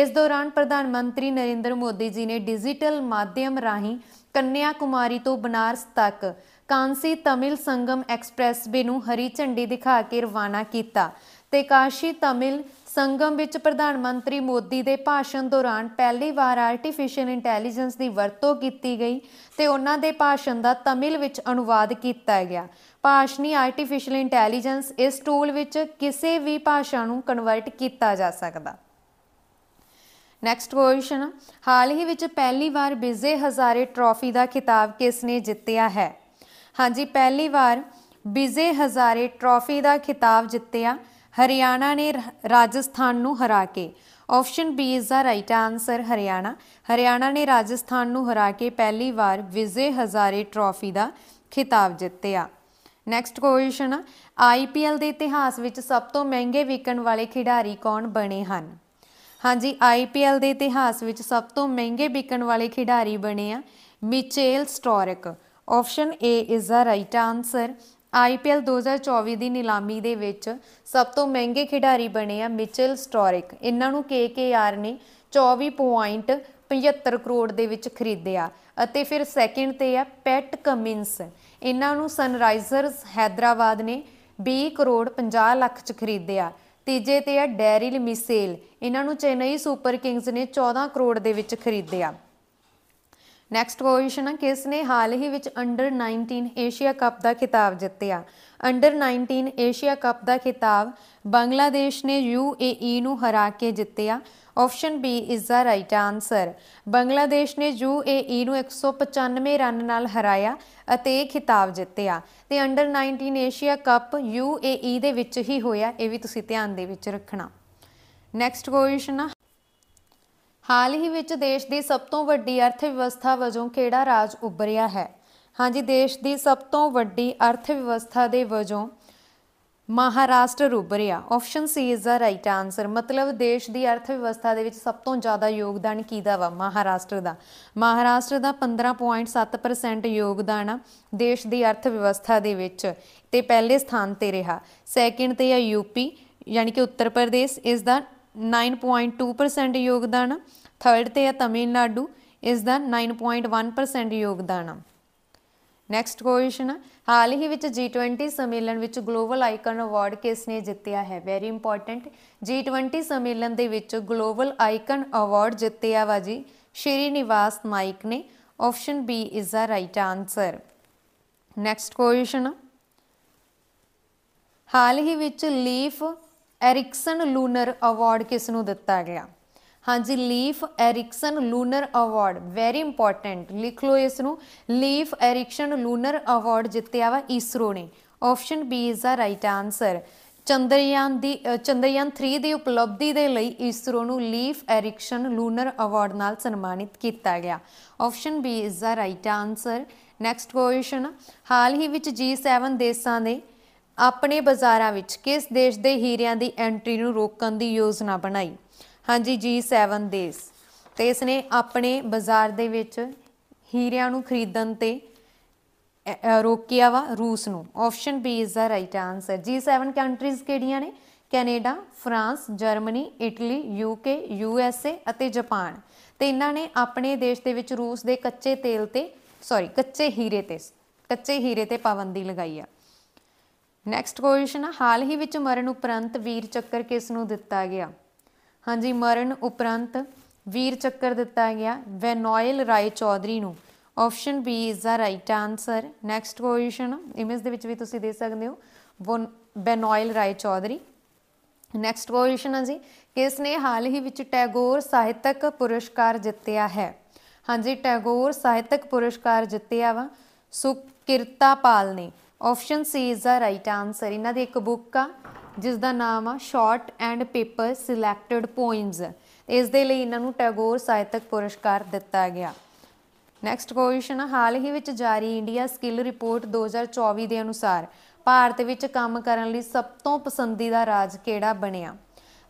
ਇਸ ਦੌਰਾਨ ਪ੍ਰਧਾਨ ਮੰਤਰੀ ਨਰਿੰਦਰ ਮੋਦੀ ਜੀ ਨੇ ਡਿਜੀਟਲ ਮਾਧਿਅਮ ਰਾਹੀਂ ਕੰਨਿਆ ਕੁਮਾਰੀ ਤੋਂ ਬਨਾਰਸ ਤੱਕ ਕਾਂਸੀ ਤਮਿਲ ਸੰਗਮ ਐਕਸਪ੍ਰੈਸ ਵੇ ਨੂੰ ਹਰੀ ਝੰਡੀ ਦਿਖਾ ਕੇ ਰਵਾਨਾ ਕੀਤਾ ਤੇ ਕਾਸ਼ੀ ਤਮਿਲ ਸੰਗਮ ਵਿੱਚ ਪ੍ਰਧਾਨ ਮੰਤਰੀ ਮੋਦੀ ਦੇ ਭਾਸ਼ਣ ਦੌਰਾਨ ਪਹਿਲੀ ਵਾਰ ਆਰਟੀਫੀਸ਼ੀਅਲ ਇੰਟੈਲੀਜੈਂਸ ਦੀ ਵਰਤੋਂ ਕੀਤੀ ਗਈ ਤੇ ਉਹਨਾਂ ਦੇ ਭਾਸ਼ਣ ਦਾ ਤਮਿਲ ਵਿੱਚ ਅਨੁਵਾਦ ਕੀਤਾ ਗਿਆ ਭਾਸ਼ਣੀ ਆਰਟੀਫੀਸ਼ੀਅਲ ਇੰਟੈਲੀਜੈਂਸ ਇਸ ਟੂਲ ਵਿੱਚ ਕਿਸੇ ਵੀ ਭਾਸ਼ਾ ਨੂੰ ਕਨਵਰਟ ਕੀਤਾ ਜਾ ਸਕਦਾ ਨੈਕਸਟ ਕੁਐਸਚਨ ਹਾਲ ਹੀ ਵਿੱਚ ਪਹਿਲੀ ਵਾਰ ਬਿਜ਼ੇ ਹਜ਼ਾਰੇ ਟਰਾਫੀ ਦਾ ਖਿਤਾਬ ਕਿਸ ਨੇ ਜਿੱਤਿਆ ਹੈ ਹਾਂਜੀ ਪਹਿਲੀ ਵਾਰ ਵਿਜੇ ਹਜ਼ਾਰੇ ਟਰਾਫੀ ਦਾ ਖਿਤਾਬ ਜਿੱਤਿਆ ਹਰਿਆਣਾ ਨੇ ਰਾਜਸਥਾਨ ਨੂੰ ਹਰਾ ਕੇ option B is the right answer Haryana Haryana ਨੇ ਰਾਜਸਥਾਨ ਨੂੰ ਹਰਾ ਕੇ ਪਹਿਲੀ ਵਾਰ ਵਿਜੇ ਹਜ਼ਾਰੇ ਟਰਾਫੀ ਦਾ ਖਿਤਾਬ ਜਿੱਤਿਆ ਨੈਕਸਟ ਕੁਐਸਚਨ ਆਈਪੀਐਲ ਦੇ ਇਤਿਹਾਸ ਵਿੱਚ ਸਭ ਤੋਂ ਮਹਿੰਗੇ ਵਿਕਣ ਵਾਲੇ ਖਿਡਾਰੀ ਕੌਣ ਬਣੇ ਹਨ ਹਾਂਜੀ ਆਈਪੀਐਲ ਦੇ ਇਤਿਹਾਸ ਵਿੱਚ ਸਭ ਤੋਂ ਮਹਿੰਗੇ ਵਿਕਣ ਵਾਲੇ ਖਿਡਾਰੀ ਬਣੇ ਆ Mitchell Starc option A is the right answer IPL 2024 ਦੀ ਨਿਲਾਮੀ ਦੇ ਵਿੱਚ ਸਭ ਤੋਂ ਮਹਿੰਗੇ ਖਿਡਾਰੀ ਬਣੇ ਆ ਮਿਚਲ ਸਟੋਰਿਕ ਇਹਨਾਂ ਨੂੰ KKR ਨੇ 24.75 ਕਰੋੜ ਦੇ ਵਿੱਚ ਖਰੀਦਿਆ ਅਤੇ ਫਿਰ ਸੈਕਿੰਡ ਤੇ ਆ ਪੈਟ ਕਮਿੰਸ ਇਹਨਾਂ ਨੂੰ ਸਨਰਾਈਜ਼ਰਸ ਹైదరాబాద్ ਨੇ 20 ਕਰੋੜ 50 ਲੱਖ ਚ ਖਰੀਦਿਆ ਤੀਜੇ ਤੇ ਆ ਡੈਰਿਲ ਮਿਸੇਲ ਇਹਨਾਂ ਨੂੰ ਚੇਨਈ ਸੁਪਰ ਕਿੰਗਸ ਨੇ 14 ਕਰੋੜ ਦੇ ਵਿੱਚ ਖਰੀਦਿਆ ਨੈਕਸਟ ਕੁਐਸਚਨ ਹੈ ਕਿਸ ਨੇ ਹਾਲ ਹੀ ਵਿੱਚ ਅੰਡਰ 19 ਏਸ਼ੀਆ ਕੱਪ ਦਾ ਖਿਤਾਬ ਜਿੱਤਿਆ ਅੰਡਰ 19 ਏਸ਼ੀਆ ਕੱਪ ਦਾ ਖਿਤਾਬ ਬੰਗਲਾਦੇਸ਼ ਨੇ ਯੂਏਈ e ਨੂੰ ਹਰਾ ਕੇ ਜਿੱਤਿਆ option B is the right answer Bangladesh ਨੇ ਯੂਏਈ e ਨੂੰ 195 ਰਨ ਨਾਲ ਹਰਾਇਆ ਅਤੇ ਇਹ ਖਿਤਾਬ ਜਿੱਤਿਆ ਤੇ ਅੰਡਰ 19 ਏਸ਼ੀਆ ਕੱਪ ਯੂਏਈ ਦੇ ਵਿੱਚ ਹੀ ਹੋਇਆ ਇਹ ਵੀ ਤੁਸੀਂ ਧਿਆਨ ਦੇ ਵਿੱਚ ਰੱਖਣਾ ਨੈਕਸਟ ਕੁਐਸਚਨ ਹਾਲ ਹੀ ਵਿੱਚ ਦੇਸ਼ ਦੀ ਸਭ ਤੋਂ ਵੱਡੀ ਅਰਥ ਵਿਵਸਥਾ ਵਜੋਂ ਕਿਹੜਾ ਰਾਜ ਉੱਭਰਿਆ ਹੈ ਹਾਂਜੀ ਦੇਸ਼ ਦੀ ਸਭ ਤੋਂ ਵੱਡੀ ਅਰਥ ਵਿਵਸਥਾ ਦੇ ਵਜੋਂ ਮਹਾਰਾਸ਼ਟਰ ਉੱਭਰਿਆ option C is the right answer ਮਤਲਬ ਦੇਸ਼ ਦੀ ਅਰਥ ਵਿਵਸਥਾ ਦੇ ਵਿੱਚ ਸਭ ਤੋਂ ਜ਼ਿਆਦਾ ਯੋਗਦਾਨ ਕੀਦਾ ਵਾ ਮਹਾਰਾਸ਼ਟਰ ਦਾ ਮਹਾਰਾਸ਼ਟਰ ਦਾ 15.7% ਯੋਗਦਾਨ ਦੇਸ਼ ਦੀ ਅਰਥ ਵਿਵਸਥਾ ਦੇ ਵਿੱਚ ਤੇ ਪਹਿਲੇ ਸਥਾਨ ਤੇ ਰਿਹਾ ਸੈਕਿੰਡ ਤੇ ਆ ਯੂਪੀ ਯਾਨੀ ਕਿ ਉੱਤਰ ਪ੍ਰਦੇਸ਼ ਇਸ ਦਾ 9.2% ਯੋਗਦਾਨ ਥਰਡ ਤੇ ਹੈ ਤਮਿਲਨਾਡੂ ਇਸ ਦਾ 9.1% ਯੋਗਦਾਨ ਆ ਨੈਕਸਟ ਕੁਐਸਚਨ ਹਾਲ ਹੀ ਵਿੱਚ G20 ਸੰਮੇਲਨ ਵਿੱਚ ਗਲੋਬਲ ਆਈਕਨ ਅਵਾਰਡ ਕਿਸ ਨੇ ਜਿੱਤਿਆ ਹੈ ਵੈਰੀ ਇੰਪੋਰਟੈਂਟ G20 ਸੰਮੇਲਨ ਦੇ ਵਿੱਚ ਗਲੋਬਲ ਆਈਕਨ ਅਵਾਰਡ ਜਿੱਤਿਆ ਵਾ ਜੀ ਸ਼੍ਰੀ ਨਿਵਾਸ ਮਾਈਕ ਨੇ option B is the right answer next question ਹਾਲ ਹੀ ਵਿੱਚ ਲੀਫ ਐਰਿਕਸਨ ਲੂਨਰ ਅਵਾਰਡ ਕਿਸ ਨੂੰ ਦਿੱਤਾ ਗਿਆ ਹਾਂਜੀ Leif Erikson lunar award very important ਲਿਖ ਲਓ ਇਸ ਨੂੰ ਲੀਫ ਐਰਿਕਸਨ ਲੂਨਰ ਅਵਾਰਡ ਜਿੱਤਿਆ ਵਾ ਇਸਰੋ ਨੇ option B is the right answer Chandrayaan ਦੀ ਚੰਦਰਯਾਨ 3 ਦੀ ਉਪਲਬਧੀ ਦੇ ਲਈ ਇਸਰੋ ਨੂੰ ਲੀਫ ਐਰਿਕਸਨ ਲੂਨਰ ਅਵਾਰਡ ਨਾਲ ਸਨਮਾਨਿਤ ਕੀਤਾ ਗਿਆ option B is the right answer next question ਹਾਲ ਹੀ ਵਿੱਚ G7 ਦੇਸ਼ਾਂ ਨੇ ਆਪਣੇ ਬਾਜ਼ਾਰਾਂ ਵਿੱਚ ਕਿਸ ਦੇਸ਼ ਦੇ ਹੀਰਿਆਂ ਦੀ ਐਂਟਰੀ ਨੂੰ ਰੋਕਣ ਦੀ ਯੋਜਨਾ ਬਣਾਈ ਹਾਂਜੀ G7 ਦੇਸ਼ ਤੇ ਇਸ ਨੇ ਆਪਣੇ ਬਾਜ਼ਾਰ ਦੇ ਵਿੱਚ ਹੀਰਿਆਂ ਨੂੰ ਖਰੀਦਣ ਤੇ ਰੋਕਿਆ ਵਾ ਰੂਸ ਨੂੰ option B is the right answer G7 countries ਕਿਹੜੀਆਂ ਨੇ Canada France Germany Italy UK USA ਅਤੇ ਜਾਪਾਨ ਤੇ ਇਹਨਾਂ ਨੇ ਆਪਣੇ ਦੇਸ਼ ਦੇ ਵਿੱਚ ਰੂਸ ਦੇ ਕੱਚੇ ਤੇਲ ਤੇ ਸੌਰੀ ਕੱਚੇ ਹੀਰੇ ਤੇ ਕੱਚੇ ਹੀਰੇ ਤੇ ਪਾਬੰਦੀ ਲਗਾਈ ਆ ਨੈਕਸਟ ਕੁਐਸਚਨ ਹਾਲ ਹੀ ਵਿੱਚ ਮਰਨ ਉਪਰੰਤ ਵੀਰ ਚੱਕਰ ਕਿਸ ਨੂੰ ਦਿੱਤਾ ਗਿਆ ਹਾਂਜੀ ਮਰਨ ਉਪਰੰਤ ਵੀਰ ਚੱਕਰ ਦਿੱਤਾ ਗਿਆ ਵੈਨੋਇਲ ਰਾਏ ਚੌਧਰੀ ਨੂੰ option B is the right answer next question image ਦੇ ਵਿੱਚ ਵੀ ਤੁਸੀਂ ਦੇ ਸਕਦੇ ਹੋ ਬੈਨੋਇਲ ਰਾਏ ਚੌਧਰੀ ਨੈਕਸਟ ਕੁਐਸਚਨ ਹੈ ਜੀ ਕਿਸ ਨੇ ਹਾਲ ਹੀ ਵਿੱਚ ਟੈਗੋਰ ਸਾਹਿਤਕ ਪੁਰਸਕਾਰ ਜਿੱਤਿਆ ਹੈ ਹਾਂਜੀ ਟੈਗੋਰ ਸਾਹਿਤਕ ਪੁਰਸਕਾਰ ਜਿੱਤਿਆ ਵਾ ਸੁਕਿਰਤਾ ਪਾਲ ਨੇ option C is the right answer ਇਹਨਾਂ ਦੀ ਇੱਕ ਬੁੱਕ ਆ ਜਿਸ ਦਾ ਨਾਮ ਆ short and paper selected poems ਇਸ ਦੇ ਲਈ ਇਹਨਾਂ ਨੂੰ ਟੈਗੋਰ ਸਾਹਿਤਕ ਪੁਰਸਕਾਰ ਦਿੱਤਾ ਗਿਆ ਨੈਕਸਟ ਕੁਐਸਚਨ ਹਾਲ ਹੀ ਵਿੱਚ ਜਾਰੀ ਇੰਡੀਆ ਸਕਿੱਲ ਰਿਪੋਰਟ 2024 ਦੇ ਅਨੁਸਾਰ ਭਾਰਤ ਵਿੱਚ ਕੰਮ ਕਰਨ ਲਈ ਸਭ ਤੋਂ ਪਸੰਦੀਦਾ ਰਾਜ ਕਿਹੜਾ ਬਣਿਆ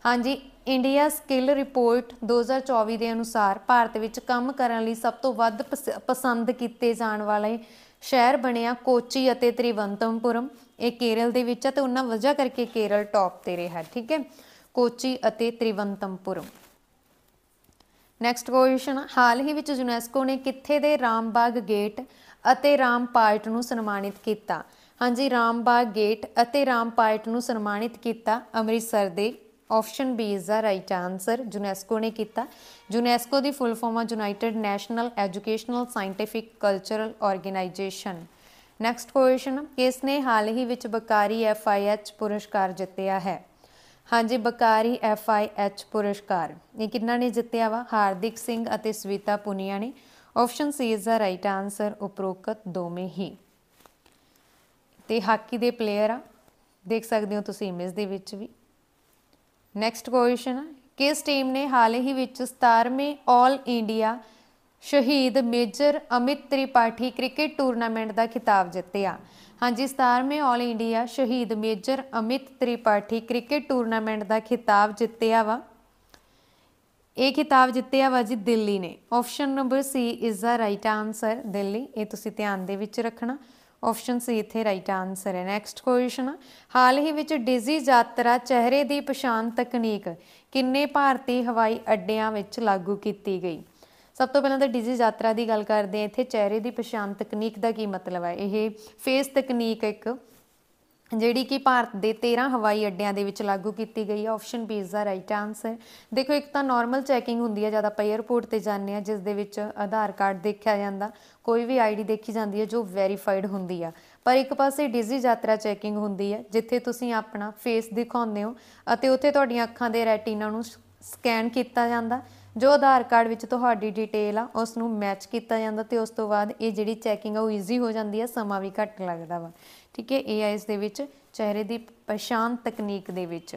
ਹਾਂਜੀ ਇੰਡੀਆ ਸਕਿੱਲ ਰਿਪੋਰਟ 2024 ਦੇ ਅਨੁਸਾਰ ਭਾਰਤ ਵਿੱਚ ਕੰਮ ਕਰਨ ਲਈ ਸਭ ਤੋਂ ਵੱਧ ਪਸੰਦ ਕੀਤੇ ਜਾਣ ਵਾਲੇ ਸ਼ਹਿਰ ਬਣਿਆ ਕੋਚੀ ਅਤੇ ਤ੍ਰਿਵੰਤਮਪੁਰਮ ਇਹ ਕੇਰਲ ਦੇ ਵਿੱਚ ਹੈ ਤੇ ਉਹਨਾਂ ਵਜ੍ਹਾ ਕਰਕੇ ਕੇਰਲ ਟੌਪ ਤੇ ਰਿਹਾ ਠੀਕ ਹੈ ਕੋਚੀ ਅਤੇ ਤ੍ਰਿਵੰਤਮਪੁਰਮ ਨੈਕਸਟ ਕੁਐਸਚਨ ਹਾਲ ਹੀ ਵਿੱਚ ਯੂਨੈਸਕੋ ਨੇ ਕਿੱਥੇ ਦੇ ਰਾਮਬਾਗ ਗੇਟ ਅਤੇ ਰਾਮ ਪਾਰਟ ਨੂੰ ਸਨਮਾਨਿਤ ਕੀਤਾ ਹਾਂਜੀ ਰਾਮਬਾਗ ਗੇਟ ਅਤੇ ਰਾਮ ਪਾਰਟ ਨੂੰ ਸਨਮਾਨਿਤ ਕੀਤਾ ਅੰਮ੍ਰਿਤਸਰ ਦੇ option B is the right answer UNESCO ਨੇ ਕੀਤਾ ਯੂਨੈਸਕੋ ਦੀ ਫੁੱਲ ਫਾਰਮ ਆ United National Educational Scientific Cultural Organisation next question ਕਿਸ ਨੇ ਹਾਲ ਹੀ ਵਿੱਚ ਬਕਾਰੀ ਐਫ ਆਈ ਐਚ ਪੁਰਸਕਾਰ ਜਿੱਤਿਆ ਹੈ ਹਾਂਜੀ ਬਕਾਰੀ ਐਫ ਆਈ ਐਚ ਪੁਰਸਕਾਰ ਇਹ ਕਿੰਨਾਂ ਨੇ ਜਿੱਤਿਆ ਵਾ ਹਾਰਦਿਕ ਸਿੰਘ ਅਤੇ ਸਵੀਤਾ ਪੁਨੀਆ ਨੇ option C is the right answer ਉਪਰੋਕਤ ਦੋਵੇਂ ਹੀ ਤੇ ਹਾਕੀ ਦੇ ਪਲੇਅਰ ਆ ਦੇਖ ਸਕਦੇ ਹੋ ਤੁਸੀਂ ਇਮੇਜ ਦੇ ਵਿੱਚ ਵੀ ਨੈਕਸਟ ਕੁਐਸਚਨ ਕਿਸ ਟੀਮ ਨੇ ਹਾਲ ਹੀ ਵਿੱਚ 17ਵੇਂ 올 ਇੰਡੀਆ ਸ਼ਹੀਦ major Amit Tripathi cricket tournament ਦਾ ਖਿਤਾਬ ਜਿੱਤਿਆ ਹਾਂਜੀ 17ਵੇਂ 올 ਇੰਡੀਆ ਸ਼ਹੀਦ major Amit Tripathi cricket tournament ਦਾ ਖਿਤਾਬ ਜਿੱਤਿਆ ਵਾ ਇਹ ਖਿਤਾਬ ਜਿੱਤਿਆ ਵਾ ਜੀ ਦਿੱਲੀ ਨੇ option number C is the right answer Delhi ਇਹ ਤੁਸੀਂ ਧਿਆਨ ਦੇ ਵਿੱਚ ਰੱਖਣਾ ਆਪਸ਼ਨ ਸੀ ਇੱਥੇ ਰਾਈਟ ਆਨਸਰ ਹੈ ਨੈਕਸਟ ਕੁਐਸਚਨ ਹਾਲ ਹੀ ਵਿੱਚ ਡਿਜ਼ੀ ਯਾਤਰਾ ਚਿਹਰੇ ਦੀ ਪਛਾਣ ਤਕਨੀਕ ਕਿੰਨੇ ਭਾਰਤੀ ਹਵਾਈ ਅੱਡਿਆਂ ਵਿੱਚ ਲਾਗੂ ਕੀਤੀ ਗਈ ਸਭ ਤੋਂ ਪਹਿਲਾਂ ਤਾਂ ਡਿਜੀ ਯਾਤਰਾ ਦੀ ਗੱਲ ਕਰਦੇ ਆ ਇੱਥੇ ਚਿਹਰੇ ਦੀ ਪਛਾਣ ਤਕਨੀਕ ਦਾ ਕੀ ਮਤਲਬ ਹੈ ਇਹ ਫੇਸ ਤਕਨੀਕ ਇੱਕ ਜਿਹੜੀ ਕਿ ਭਾਰਤ ਦੇ 13 ਹਵਾਈ ਅੱਡਿਆਂ ਦੇ ਵਿੱਚ ਲਾਗੂ ਕੀਤੀ ਗਈ ਹੈ option B is the right answer ਦੇਖੋ ਇੱਕ ਤਾਂ ਨਾਰਮਲ ਚੈਕਿੰਗ ਹੁੰਦੀ ਹੈ ਜਦ ਆਪਾਂ 에어ਪੋਰਟ ਤੇ ਜਾਂਦੇ ਆ ਜਿਸ ਦੇ ਵਿੱਚ ਆਧਾਰ ਕਾਰਡ ਦੇਖਿਆ ਜਾਂਦਾ ਕੋਈ ਵੀ ਆਈਡੀ ਦੇਖੀ ਜਾਂਦੀ ਹੈ ਜੋ ਵੈਰੀਫਾਈਡ ਹੁੰਦੀ ਆ ਪਰ ਇੱਕ ਪਾਸੇ ਡਿਜ਼ੀ ਯਾਤਰਾ ਚੈਕਿੰਗ ਹੁੰਦੀ ਹੈ ਜਿੱਥੇ ਤੁਸੀਂ ਆਪਣਾ ਫੇਸ ਦਿਖਾਉਂਦੇ ਹੋ ਅਤੇ ਉੱਥੇ ਤੁਹਾਡੀਆਂ ਅੱਖਾਂ ਦੇ ਰੈਟੀਨਾ ਨੂੰ ਸਕੈਨ ਕੀਤਾ ਜਾਂਦਾ ਜੋ ਆਧਾਰ ਕਾਰਡ ਵਿੱਚ ਤੁਹਾਡੀ ਡਿਟੇਲ ਆ ਉਸ ਨੂੰ ਮੈਚ ਕੀਤਾ ਜਾਂਦਾ ਤੇ ਉਸ ਤੋਂ ਬਾਅਦ ਇਹ ਜਿਹੜੀ ਚੈਕਿੰਗ ਆ ਉਹ ਈਜ਼ੀ ਹੋ ਜਾਂਦੀ ਆ ਸਮਾਂ ਵੀ ਘੱਟ ਲੱਗਦਾ ਵਾ ਠੀਕ ਹੈ ਏਆਈਸ ਦੇ ਵਿੱਚ ਚਿਹਰੇ ਦੀ ਪਛਾਣ ਤਕਨੀਕ ਦੇ ਵਿੱਚ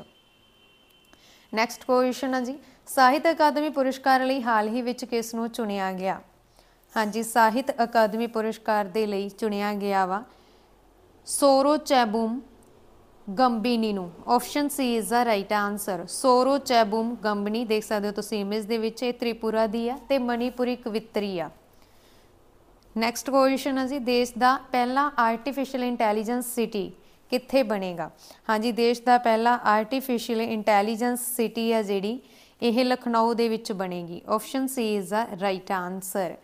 ਨੈਕਸਟ ਕੁਐਸਚਨ ਆ ਜੀ ਸਾਹਿਤ ਅਕਾਦਮੀ ਪੁਰਸਕਾਰ ਲਈ ਹਾਲ ਹੀ ਵਿੱਚ ਕਿਸ ਨੂੰ ਚੁਣਿਆ ਗਿਆ ਹਾਂਜੀ ਸਾਹਿਤ ਅਕਾਦਮੀ ਪੁਰਸਕਾਰ ਦੇ ਲਈ ਚੁਣਿਆ ਗਿਆ ਵਾ ਸੋਰੋ ਚੈਬੂਮ ਗੰਬੀਨੀ ਨੂੰ option C is the right answer ਸੋਰੋ ਚੈਬੂਮ ਗੰਬਨੀ ਦੇਖ ਸਕਦੇ ਹੋ ਤੁਸੀਂ ਇਮੇਜ ਦੇ ਵਿੱਚ ਇਹ ਤ੍ਰਿਪੁਰਾ ਦੀ ਆ ਤੇ ਮਨੀਪੁਰੀ ਕਵਿਤਰੀ ਆ ਨੈਕਸਟ ਕੁਐਸਚਨ ਹੈ ਜੀ ਦੇਸ਼ ਦਾ ਪਹਿਲਾ ਆਰਟੀਫੀਸ਼ੀਅਲ ਇੰਟੈਲੀਜੈਂਸ ਸਿਟੀ ਕਿੱਥੇ ਬਣੇਗਾ ਹਾਂਜੀ ਦੇਸ਼ ਦਾ ਪਹਿਲਾ ਆਰਟੀਫੀਸ਼ੀਅਲ ਇੰਟੈਲੀਜੈਂਸ ਸਿਟੀ ਆ ਜਿਹੜੀ ਇਹ ਲਖਨਊ ਦੇ ਵਿੱਚ ਬਣੇਗੀ option C is the right answer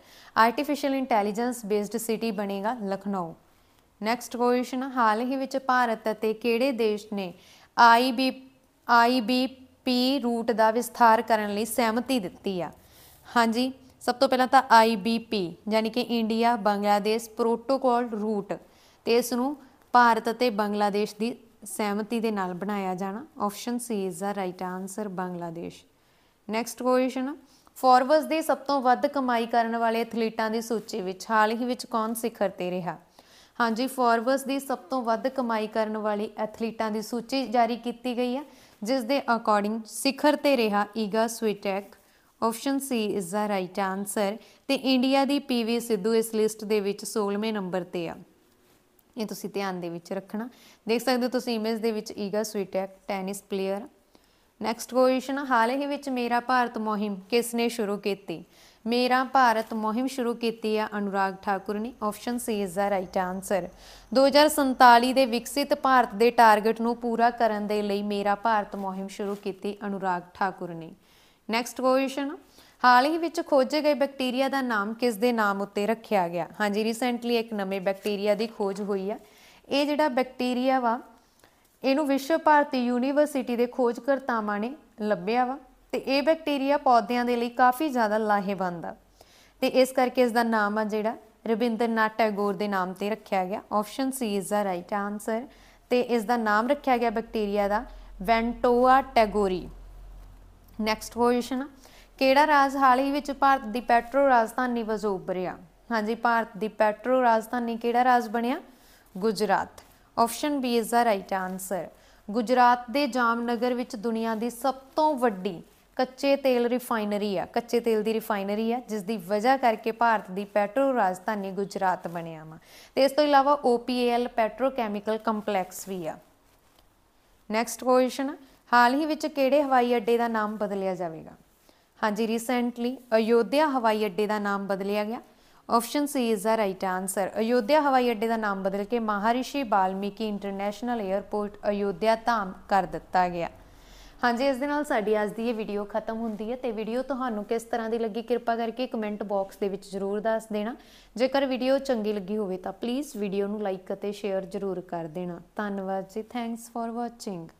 artificial intelligence based city ਬਣੇਗਾ ਲਖਨਊ ਨੈਕਸਟ ਕੁਐਸਚਨ ਹਾਲ ਹੀ ਵਿੱਚ ਭਾਰਤ ਅਤੇ ਕਿਹੜੇ ਦੇਸ਼ ਨੇ ਆਈਬੀ ਆਈਬੀਪੀ ਰੂਟ ਦਾ ਵਿਸਥਾਰ ਕਰਨ ਲਈ ਸਹਿਮਤੀ ਦਿੱਤੀ ਆ ਹਾਂਜੀ ਸਭ ਤੋਂ ਪਹਿਲਾਂ ਤਾਂ ਆਈਬੀਪੀ ਯਾਨੀ ਕਿ ਇੰਡੀਆ ਬੰਗਲਾਦੇਸ਼ ਪ੍ਰੋਟੋਕੋਲ ਰੂਟ ਤੇ ਇਸ ਨੂੰ ਭਾਰਤ ਅਤੇ ਬੰਗਲਾਦੇਸ਼ ਦੀ ਸਹਿਮਤੀ ਦੇ ਨਾਲ ਬਣਾਇਆ ਜਾਣਾ option C is the right answer Bangladesh next question Forbes ਦੇ ਸਭ ਤੋਂ ਵੱਧ ਕਮਾਈ ਕਰਨ ਵਾਲੇ ਐਥਲੀਟਾਂ ਦੀ ਸੂਚੀ ਵਿੱਚ ਹਾਲ ਹੀ ਵਿੱਚ ਕੌਣ ਸਿਖਰ ਤੇ ਰਿਹਾ ਹਾਂਜੀ ਫੋਰਵਰਸ ਦੀ ਸਭ ਤੋਂ ਵੱਧ ਕਮਾਈ ਕਰਨ ਵਾਲੇ ਐਥਲੀਟਾਂ ਦੀ ਸੂਚੀ ਜਾਰੀ ਕੀਤੀ ਗਈ ਹੈ ਜਿਸ ਦੇ ਅਕੋਰਡਿੰਗ ਸਿਖਰ ਤੇ ਰਿਹਾ Iga Swiatek option C is the right answer ਤੇ ਇੰਡੀਆ ਦੀ ਪੀਵੀ ਸਿੱਧੂ ਇਸ ਲਿਸਟ ਦੇ ਵਿੱਚ 16ਵੇਂ ਨੰਬਰ ਤੇ ਆ ਇਹ ਤੁਸੀਂ ਧਿਆਨ ਦੇ ਵਿੱਚ ਰੱਖਣਾ ਦੇਖ ਸਕਦੇ ਹੋ ਤੁਸੀਂ ਇਮੇਜ ਦੇ ਵਿੱਚ Iga Swiatek tennis player next question ਹਾਲ ਹੀ ਵਿੱਚ ਮੇਰਾ ਭਾਰਤ ਮੁਹਿੰਮ ਕਿਸ ਨੇ ਸ਼ੁਰੂ ਕੀਤੀ ਮੇਰਾ ਭਾਰਤ ਮੁਹਿੰਮ ਸ਼ੁਰੂ ਕੀਤੀ ਆ ਅਨੁਰਾਗ ਠਾਕੁਰ ਨੇ option C is the right answer 2047 ਦੇ ਵਿਕਸਿਤ ਭਾਰਤ ਦੇ ਟਾਰਗੇਟ ਨੂੰ ਪੂਰਾ ਕਰਨ ਦੇ ਲਈ ਮੇਰਾ ਭਾਰਤ ਮੁਹਿੰਮ ਸ਼ੁਰੂ ਕੀਤੀ ਅਨੁਰਾਗ ਠਾਕੁਰ ਨੇ ਨੈਕਸਟ ਕੁਐਸਚਨ ਹਾਲ ਹੀ ਵਿੱਚ ਖੋਜੇ ਗਏ ਬੈਕਟੀਰੀਆ ਦਾ ਨਾਮ ਕਿਸ ਦੇ ਨਾਮ ਉੱਤੇ ਰੱਖਿਆ ਗਿਆ ਹਾਂਜੀ ਰੀਸੈਂਟਲੀ ਇੱਕ ਨਵੇਂ ਬੈਕਟੀਰੀਆ ਦੀ ਖੋਜ ਹੋਈ ਆ ਇਹ ਜਿਹੜਾ ਬੈਕਟੀਰੀਆ ਵਾ ਇਹਨੂੰ ਵਿਸ਼ਵ ਭਾਰਤੀ ਯੂਨੀਵਰਸਿਟੀ ਦੇ ਖੋਜਕਰਤਾਵਾਂ ਨੇ ਲੱਭਿਆ ਵਾ ਤੇ ਇਹ ਬੈਕਟੀਰੀਆ ਪੌਦਿਆਂ ਦੇ ਲਈ ਕਾਫੀ ਜ਼ਿਆਦਾ ਲਾਹੇਵੰਦ ਆ ਤੇ ਇਸ ਕਰਕੇ ਇਸ ਦਾ ਨਾਮ ਆ ਜਿਹੜਾ ਰਵਿੰਦਰਨਾਥ ਟੈਗੋਰ ਦੇ ਨਾਮ ਤੇ ਰੱਖਿਆ ਗਿਆ option C is the right answer ਤੇ ਇਸ ਦਾ ਨਾਮ ਰੱਖਿਆ ਗਿਆ ਬੈਕਟੀਰੀਆ ਦਾ ਵੈਂਟੋਆ ਟੈਗੋਰੀ ਨੈਕਸਟ ਕੁਐਸਚਨ ਕਿਹੜਾ ਰਾਜ ਹਾਲ ਹੀ ਵਿੱਚ ਭਾਰਤ ਦੀ ਪੈਟਰੋ ਰਾਜਧਾਨੀ ਵਜੋਂ ਉੱਭਰਿਆ ਹਾਂਜੀ ਭਾਰਤ ਦੀ ਪੈਟਰੋ ਰਾਜਧਾਨੀ ਕਿਹੜਾ ਰਾਜ ਬਣਿਆ Gujarat option B is the right answer Gujarat ਦੇ ਜਾਮਨਗਰ ਵਿੱਚ ਦੁਨੀਆ ਦੀ ਸਭ ਤੋਂ ਵੱਡੀ ਕੱਚੇ ਤੇਲ ਰਿਫਾਈਨਰੀ ਆ ਕੱਚੇ ਤੇਲ ਦੀ ਰਿਫਾਈਨਰੀ ਆ ਜਿਸ ਦੀ ਵਜ੍ਹਾ ਕਰਕੇ ਭਾਰਤ ਦੀ ਪੈਟਰੋ ਰਾਜਧਾਨੀ ਗੁਜਰਾਤ ਬਣਿਆ ਵਾ ਤੇ ਇਸ ਤੋਂ ਇਲਾਵਾ OPAL ਪੈਟਰੋਕੈਮੀਕਲ ਕੰਪਲੈਕਸ ਵੀ ਆ ਨੈਕਸਟ ਕੁਐਸਚਨ ਹਾਲ ਹੀ ਵਿੱਚ ਕਿਹੜੇ ਹਵਾਈ ਅੱਡੇ ਦਾ ਨਾਮ ਬਦਲਿਆ ਜਾਵੇਗਾ ਹਾਂਜੀ ਰੀਸੈਂਟਲੀ ਅਯੋਧਿਆ ਹਵਾਈ ਅੱਡੇ ਦਾ ਨਾਮ ਬਦਲਿਆ ਗਿਆ option C is the right answer Ayodhya ਹਵਾਈ ਅੱਡੇ ਦਾ ਨਾਮ ਬਦਲ ਕੇ ਮਹਾਰਿਸ਼ੀ ਬਾਲਮੀਕੀ ਇੰਟਰਨੈਸ਼ਨਲ 에ਅਰਪੋਰਟ ਅਯੋਧਿਆ ਧਾਮ ਕਰ ਦਿੱਤਾ ਗਿਆ ਹਾਂਜੀ ਇਸ ਦੇ ਨਾਲ ਸਾਡੀ ਅੱਜ ਦੀ ਇਹ ਵੀਡੀਓ ਖਤਮ ਹੁੰਦੀ ਹੈ ਤੇ ਵੀਡੀਓ ਤੁਹਾਨੂੰ ਕਿਸ ਤਰ੍ਹਾਂ ਦੀ ਲੱਗੀ ਕਿਰਪਾ ਕਰਕੇ ਕਮੈਂਟ ਬਾਕਸ ਦੇ ਵਿੱਚ ਜ਼ਰੂਰ ਦੱਸ ਦੇਣਾ ਜੇਕਰ ਵੀਡੀਓ ਚੰਗੀ ਲੱਗੀ ਹੋਵੇ ਤਾਂ ਪਲੀਜ਼ ਵੀਡੀਓ ਨੂੰ ਲਾਈਕ ਅਤੇ ਸ਼ੇਅਰ ਜ਼ਰੂਰ ਕਰ ਦੇਣਾ ਧੰਨਵਾਦ ਜੀ ਥੈਂਕਸ ਫਾਰ ਵਾਚਿੰਗ